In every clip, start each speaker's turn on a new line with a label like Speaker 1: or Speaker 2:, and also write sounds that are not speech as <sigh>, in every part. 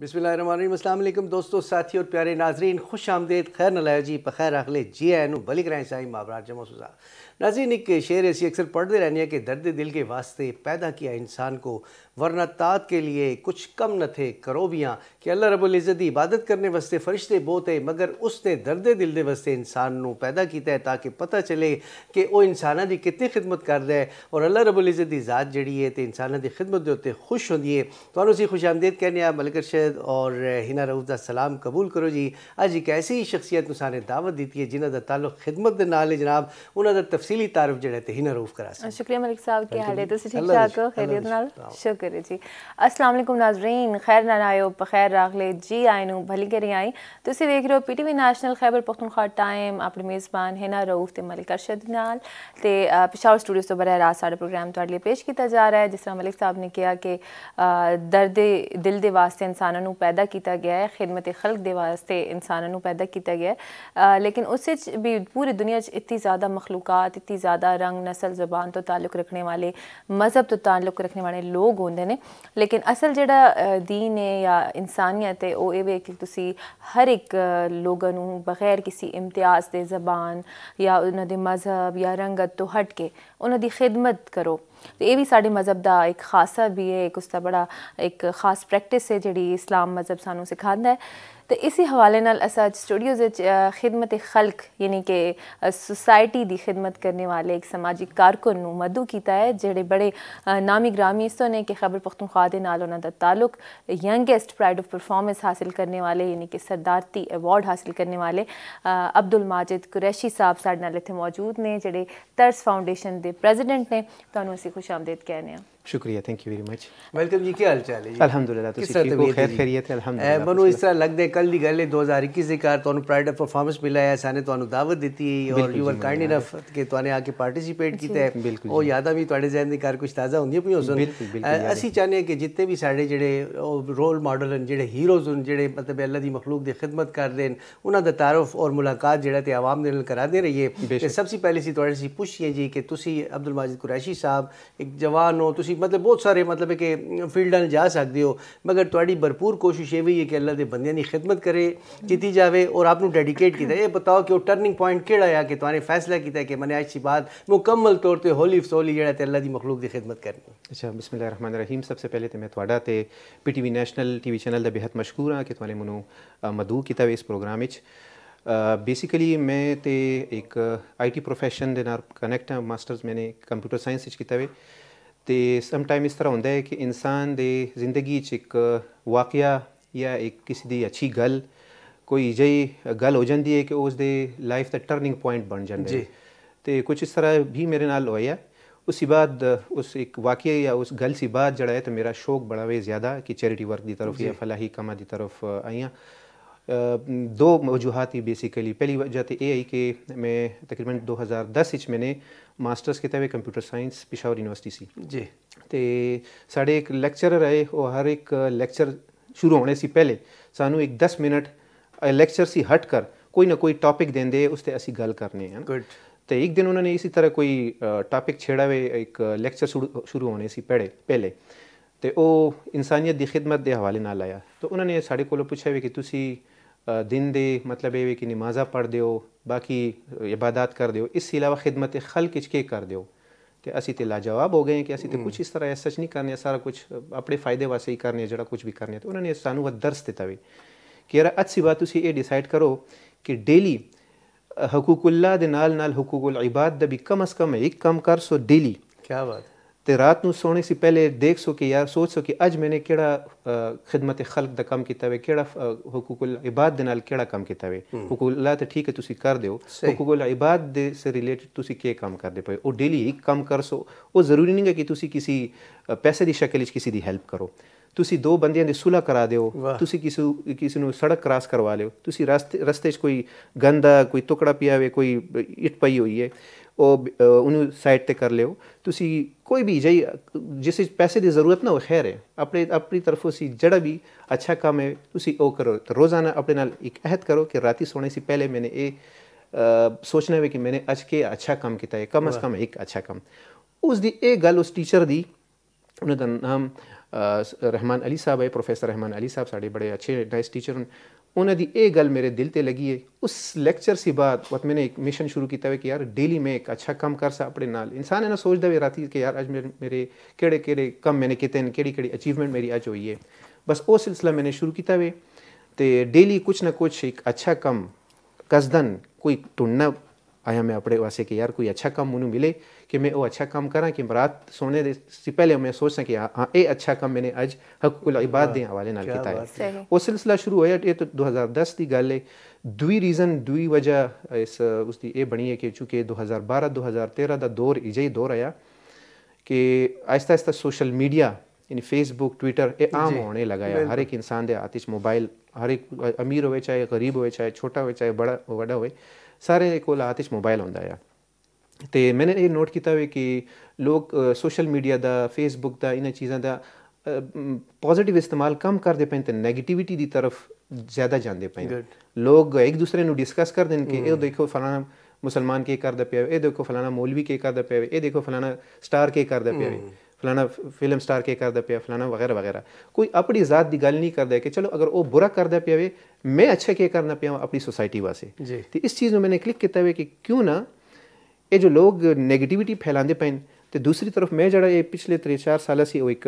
Speaker 1: बिस्मिल दोस्तों साथी और प्यारे नाजरीन खुश आमदेद खैर नलाया जी पखैर अखले जी एन बलिक रसाई माबरा सुजा नाजरीन एक शेर ऐसी अक्सर पढ़ते रहने हैं कि दर्द दिल के वास्ते पैदा किया इंसान को वरना तात के लिए कुछ कम न थे करो कि अल्लाह रबुल्ज़त की इबादत करने वास्ते फरिश्ते बहुत है मगर उसने दर्द दिल के वास्ते इंसान को पैदा किया है ताकि पता चले कि वह इंसान की कितनी खिदमत रहा है और अल्लाह रबुल्ज़त की ज़ात जी है तो इंसान की खिदमत के उत्ते खुश होती है तो असं खुश आमदीद कहने आ मलकर शहद और हिना रऊफ का सलाम कबूल करो जी अज एक ऐसी ही शख्सियत सारे दावत दी है जिन्हों का ताल्लुक खिदमत के नाल है जनाब उन्होंने तफसीली तारफ जोड़ा हिना रऊफ करा
Speaker 2: शुक्रिया मलिक साहब क्या हाल है करे जी असलम नाजरीन खैर ना आयो राख राखले जी नू भली करी आई तुम देख रहे हो P T V national Khyber Pakhtunkhwa time अपने मेज़बान है ना रऊफ तो मलिक अरशद नाल पिशावर स्टूडियो तो बरह रात सा प्रोग्राम थोड़े लिए पेश किया जा रहा है जिस तरह मलिक साहब ने कहा कि दर्द दिल के वास्ते इंसानों को पैदा किया गया है खिदमत खलक के वास्ते इंसानों को पैदा किया गया है लेकिन उस भी पूरी दुनिया इतनी ज़्यादा मखलूकत इतनी ज़्यादा रंग नसल जबान तो ताल्लुक़ रखने वाले मज़हब तो ताल्लुक़ रखने वाले लोग होंगे ਹੁੰਦੇ ਨੇ ਲੇਕਿਨ ਅਸਲ ਜਿਹੜਾ دین ਹੈ ਜਾਂ ਇਨਸਾਨੀਅਤ ਹੈ ਉਹ ਇਹ ਵੇ ਕਿ ਤੁਸੀਂ ਹਰ ਇੱਕ ਲੋਕਾਂ ਨੂੰ ਬਗੈਰ ਕਿਸੇ ਇਮਤਿਆਜ਼ ਦੇ ਜ਼ਬਾਨ ਜਾਂ ਉਹਨਾਂ ਦੇ ਮਜ਼ਹਬ ਜਾਂ ਰੰਗਤ ਤੋਂ ਹਟ ਕੇ ਉਹਨਾਂ ਦੀ ਖਿਦਮਤ ਕਰੋ ਤੇ ਇਹ ਵੀ ਸਾਡੇ ਮਜ਼ਹਬ ਦਾ ਇੱਕ ਖਾਸਾ ਵੀ ਹੈ ਇੱਕ ਉਸ ਦਾ ਬੜਾ ਇੱਕ ਖਾਸ ਪ੍ਰੈਕਟਿਸ ਹੈ ਜਿਹੜੀ ਇਸਲਾਮ ਮਜ਼ਹਬ ਸਾਨੂੰ ਸਿਖਾਉਂਦਾ ਹੈ तो इसी हवाले ਨਾਲ ਅਸਾਂ ਸਟੂਡੀਓਜ਼ ਵਿੱਚ ਖidmat ਖਲਕ ਯਾਨੀ ਕਿ ਸੁਸਾਇਟੀ ਦੀ ਖidmat ਕਰਨ ਵਾਲੇ ਇੱਕ ਸਮਾਜਿਕ ਕਾਰਕੁਨ ਨੂੰ ਮਦੂ ਕੀਤਾ ਹੈ ਜਿਹੜੇ ਬੜੇ ਨਾਮੀ ਗ੍ਰਾਮੀ ਇਸਤੋਂ ਨੇ ਕਿ ਖਬਰ ਪਖਤੂਨਖਵਾ ਦੇ ਨਾਲ ਉਹਨਾਂ ਦਾ ਤਾਲੁਕ ਯੰਗੇਸਟ ਪ੍ਰਾਈਡ ਆਫ ਪਰਫਾਰਮੈਂਸ ਹਾਸਲ ਕਰਨ ਵਾਲੇ ਯਾਨੀ ਕਿ ਸਰਦਾਰਤੀ ਅਵਾਰਡ ਹਾਸਲ ਕਰਨ ਵਾਲੇ ਅਬਦੁਲ ਮਾਜਿਦ ਕੁਰੈਸ਼ੀ ਸਾਹਿਬ ਸਾਡੇ ਨਾਲ ਇੱਥੇ ਮੌਜੂਦ ਨੇ ਜਿਹੜੇ ਤਰਸ ਫਾਊਂਡੇਸ਼ਨ ਦੇ ਪ੍ਰੈਜ਼ੀਡੈਂਟ ਨੇ ਤੁਹਾਨੂੰ ਅਸੀਂ ਖੁਸ਼ ਆਮਦੀਦ ਕਹਿੰਦੇ ਹਾਂ
Speaker 3: शुक्रिया thank you very much
Speaker 1: welcome जी क्या हाल चाल है अलहमदुल्ला तो सर तो खैर खैरियत है अलहमदुल्ला मनु इस तरह लगदे कल दी गल 2021 दी कार तोनु प्राइड ऑफ परफॉर्मेंस मिला है साने तोनु दावत दीती है और यू आर काइंड इनफ के तोने आके पार्टिसिपेट कीते है ओ यादा भी तोडे जहन दी कार कुछ ताजा हुंदी पियो सुन असी चाहने है कि जितने भी साडे जेड़े रोल मॉडल हन जेड़े हीरोज हन जेड़े मतलब अल्लाह दी مخلوق دی خدمت کر دین انہاں دا تعارف اور ملاقات جڑا تے عوام دے نال کرا دے رہیے تے سب سے پہلے سی تواڈی سی پوچھئے جی کہ تسی عبد الماجد قریشی صاحب ایک جوان ہو मतलब बहुत सारे मतलब कि फील्ड जा सकते हो मगर थोड़ी भरपूर कोशिश ये भी है कि अल्लाह के बंद खिदमत करे की जाए और आपू डेडीकेट किया बताओ कि वो टर्निंग पॉइंट कड़ा आ कि तुमने फैसला किया कि मैंने अच्छी बात मुकम्मल तौर पर होली फसोली
Speaker 3: जरा अल्लाह की मखलूक की खिदमत करनी अच्छा बिस्मिल रहमान रहीम सबसे पहले तो मैं थोड़ा तो P T V national T V channel का बेहद मशहूर हाँ कि तुमने मनो मधु किया इस प्रोग्राम बेसिकली uh, मैं ते एक आई टी प्रोफेसन कनैक्ट हाँ मास्टर्स मैंने कंप्यूटर सैंस किया ਤੇ ਸਮ ਟਾਈਮ ਇਸ ਤਰ੍ਹਾਂ ਹੁੰਦਾ ਹੈ ਕਿ ਇਨਸਾਨ ਦੇ ਜ਼ਿੰਦਗੀ 'ਚ ਇੱਕ ਵਾਕਿਆ ਜਾਂ ਇੱਕ ਕਿਸੇ ਦੀ ਅੱਛੀ ਗੱਲ ਕੋਈ ਜਈ ਗੱਲ ਹੋ ਜਾਂਦੀ ਹੈ ਕਿ ਉਸ ਦੇ ਲਾਈਫ ਦਾ ਟਰਨਿੰਗ ਪੁਆਇੰਟ ਬਣ ਜਾਂਦਾ ਹੈ ਤੇ ਕੁਝ ਇਸ ਤਰ੍ਹਾਂ ਵੀ ਮੇਰੇ ਨਾਲ ਹੋਇਆ ਉਸੇ ਬਾਅਦ ਉਸ ਇੱਕ ਵਾਕਿਆ ਜਾਂ ਉਸ ਗੱਲ ਸੀ ਬਾਅਦ ਜੜਾਇਆ ਹੈ ਤੇ ਮੇਰਾ ਸ਼ੌਕ ਬੜਾ ਵੇ ਜ਼ਿਆਦਾ ਕਿ ਚੈਰਿਟੀ ਵਰਕ ਦੀ ਤਰਫ ਜਾਂ ਫਲਾਹੀ ਕਮਾ ਦੀ ਤਰਫ ਆਈਆਂ ਦੋ वजूहत ਬੇਸਿਕਲੀ ਪਹਿਲੀ ਵਜ੍ਹਾ ਤੇ तो ये आई ਮੈਂ ਤਕਰੀਬਨ 2010 ਵਿੱਚ ਮੈਨੇ ਮਾਸਟਰਸ ਕੀਤਾ ਹੋਇਆ ਕੰਪਿਊਟਰ ਸਾਇੰਸ ਪਿਸ਼ਾਵਰ ਯੂਨੀਵਰਸਿਟੀ ਸੀ ਜੀ ਤੇ ਸਾਡੇ ਇੱਕ ਲੈਕਚਰਰ ਆਏ ਉਹ ਹਰ ਇੱਕ ਲੈਕਚਰ ਸ਼ੁਰੂ ਹੋਣੇ ਸੀ ਪਹਿਲੇ ਸਾਨੂੰ ਇੱਕ 10 ਮਿੰਟ ਲੈਕਚਰ ਸੀ ਹਟ ਕਰ ਕੋਈ ਨਾ ਕੋਈ ਟਾਪਿਕ ਦਿੰਦੇ ਉਸ ਤੇ ਅਸੀਂ ਗੱਲ ਕਰਨੀ ਹੈ ਗੁੱਡ ਤੇ ਇੱਕ ਦਿਨ ਉਹਨਾਂ ਨੇ ਇਸੇ ਤਰ੍ਹਾਂ ਕੋਈ ਟਾਪਿਕ ਛੇੜਾ ਵੇ ਇੱਕ ਲੈਕਚਰ ਸ਼ੁਰੂ ਹੋਣੇ ਸੀ ਪਹਿਲੇ ਪਹਿਲੇ ਤੇ ਉਹ ਇਨਸਾਨੀਅਤ ਦੀ ਖidmat ਦੇ ਹਵਾਲੇ ਨਾਲ ਆਇਆ ਤਾਂ ਉਹਨਾਂ ਨੇ ਸਾਡੇ ਕੋਲੋਂ ਪੁੱਛਿਆ ਵੀ ਕਿ ਤੁਸੀਂ दिन दे मतलब ये कि नमाजा पढ़ दो बाकी इबादत कर दो इस अलावा खिदमत खल किचके कर दो तो असी तो लाजवाब हो गए कि असी तो कुछ इस तरह ऐसा नहीं करने सारा कुछ अपने फायदे वास्ते ही करने जो कुछ भी करने तो उन्होंने सानू दर्स दिता वे कि यार अच्छी बात तुम ये डिसाइड करो कि डेली हकूकुल्ला हकूकुल इबाद का भी कम अज़ कम एक कम कर सो डेली क्या बात है ਤੇ ਰਾਤ ਨੂੰ ਸੌਣੇ ਸੀ ਪਹਿਲੇ ਦੇਖ ਸੋ ਕਿ ਯਾਰ ਸੋਚ ਸੋ ਕਿ ਅੱਜ ਮੈਨੇ ਕਿਹੜਾ ਖਿਦਮਤ ਖਲਕ ਦਾ ਕੰਮ ਕੀਤਾ ਵੇ ਕਿਹੜਾ ਹਕੂਕੁਲ ਇਬਾਦ ਦੇ ਨਾਲ ਕਿਹੜਾ ਕੰਮ ਕੀਤਾ ਵੇ ਹਕੂਕੁਲ ਤਾਂ ਠੀਕ ਹੈ ਤੁਸੀਂ ਕਰ ਦਿਓ ਹਕੂਕੁਲ ਇਬਾਦ ਦੇ ਸੇ ਰਿਲੇਟਡ ਤੁਸੀਂ ਕੀ ਕੰਮ ਕਰਦੇ ਪਏ ਉਹ ਡੇਲੀ ਇੱਕ ਕੰਮ ਕਰ ਸੋ ਉਹ ਜ਼ਰੂਰੀ ਨਹੀਂ ਹੈ ਕਿ ਤੁਸੀਂ ਕਿਸੇ ਪੈਸੇ ਦੀ ਸ਼ਕਲ ਵਿੱਚ ਕਿਸੇ ਦੀ ਹੈਲਪ ਕਰੋ ਤੁਸੀਂ ਦੋ ਬੰਦਿਆਂ ਦੀ ਸੁਲਾ ਕਰਾ ਦਿਓ ਤੁਸੀਂ ਕਿਸੇ ਕਿਸੇ ਨੂੰ ਸੜਕ ਕ੍ਰਾਸ ਕਰਵਾ ਲਿਓ ਤੁਸੀਂ ਰਸਤੇ ਰਸਤੇ 'ਚ ਕੋਈ ਗੰਦਾ ਕੋਈ ਟੁਕੜਾ ਪਿਆ ਹੋਵੇ ਕੋਈ ਇੱਟ ਪਈ ਹੋਈ ਹੈ उन्होंने साइड पर कर लियो तुम कोई भी जी जिस पैसे की जरूरत ना वो खैर है अपने अपनी तरफ उस जड़ा भी अच्छा काम है तुम वो करो तो रोज़ाना अपने नाल एक अहद करो कि रात सोने से पहले मैंने ये सोचना है कि मैंने अच के अच्छा काम किया है कम अज कम एक अच्छा काम उसकी एक गल उस टीचर की उन्होंने नाम रहमान अली साहब है प्रोफेसर रहमान अली साहब साढ़े बड़े अच्छे नाइस टीचर उन्हें ये गल मेरे दिल से लगी है उस लैक्चर से बाद वह मैंने एक मिशन शुरू किया कि यार डेली मैं एक अच्छा काम कर स अपने नाल इंसान है सोचता भी राती कि यार आज मेरे मेरे केड़े केड़े कम मैंने किए हैं कि अचीवमेंट मेरी अच हुई है बस वो सिलसिला मैंने शुरू किया वे तो डेली कुछ ना कुछ एक अच्छा कम कसदन कोई ढूंढना आया मैं अपने वास्ते कि यार कोई अच्छा कम मैं मिले कि मैं वो अच्छा काम करा कि बरात सोने से पहले मैं सोच सकें हाँ, हाँ ये अच्छा काम मैंने अज हक इबाद के हवाले ना किया है वो सिलसिला शुरू होया तो, तो दो हज़ार दस की गल है दुई रीज़न दुई वजह इस उसकी ये बनी है कि चूंकि दो हज़ार बारह दो हज़ार तेरह का दौर इजा ही दौर आया कि आहिस्ता आहिस्ता सोशल मीडिया इन फेसबुक ट्विटर ये आम होने लगा है हर एक इंसान के हाथ मोबाइल हर एक अमीर हो चाहे गरीब हो चाहे छोटा हो चाहे बड़ा वा हो सारे को हाथ मोबाइल होंगे है ਤੇ ਮੈਨੇ ਇਹ ਨੋਟ ਕੀਤਾ ਹੋਇਆ ਕਿ ਲੋਕ ਸੋਸ਼ਲ ਮੀਡੀਆ ਦਾ ਫੇਸਬੁੱਕ ਦਾ ਇਹਨਾਂ ਚੀਜ਼ਾਂ ਦਾ ਪੋਜ਼ਿਟਿਵ ਇਸਤੇਮਾਲ ਕਮ ਕਰਦੇ ਪੈਣ ਤੇ 네ਗੇਟਿਵਿਟੀ ਦੀ ਤਰਫ ਜ਼ਿਆਦਾ ਜਾਂਦੇ ਪੈਣ ਲੋਕ ਇੱਕ ਦੂਸਰੇ ਨੂੰ ਡਿਸਕਸ ਕਰ ਦੇਣ ਕਿ ਇਹ ਦੇਖੋ ਫਲਾਣਾ ਮੁਸਲਮਾਨ ਕੀ ਕਰਦਾ ਪਿਆ ਇਹ ਦੇਖੋ ਫਲਾਣਾ ਮੌਲਵੀ ਕੀ ਕਰਦਾ ਪਿਆ ਇਹ ਦੇਖੋ ਫਲਾਣਾ ਸਟਾਰ ਕੀ ਕਰਦਾ ਪਿਆ ਫਲਾਣਾ ਫਿਲਮ ਸਟਾਰ ਕੀ ਕਰਦਾ ਪਿਆ ਫਲਾਣਾ ਵਗੈਰਾ ਵਗੈਰਾ ਕੋਈ ਆਪਣੀ ਜ਼ਾਤ ਦੀ ਗੱਲ ਨਹੀਂ ਕਰਦਾ ਕਿ ਚਲੋ ਅਗਰ ਉਹ ਬੁਰਾ ਕਰਦਾ ਪਿਆ ਵੇ ਮੈਂ ਅੱਛਾ ਕੀ ਕਰਨਾ ਪਿਆ ਆਪਣੀ ਸੋਸਾਇਟੀ ਵਾਸਤੇ ਤੇ ਇਸ ਚੀਜ਼ ਨੂੰ ਮੈਨੇ ਕਲਿੱਕ ਕੀਤਾ ਹੋਇਆ ਕਿ ਕਿਉਂ ਨਾ ये जो लोग नैगेटिविटी फैलाते पे तो दूसरी तरफ मैं जरा ये पिछले त्रे चार साल से एक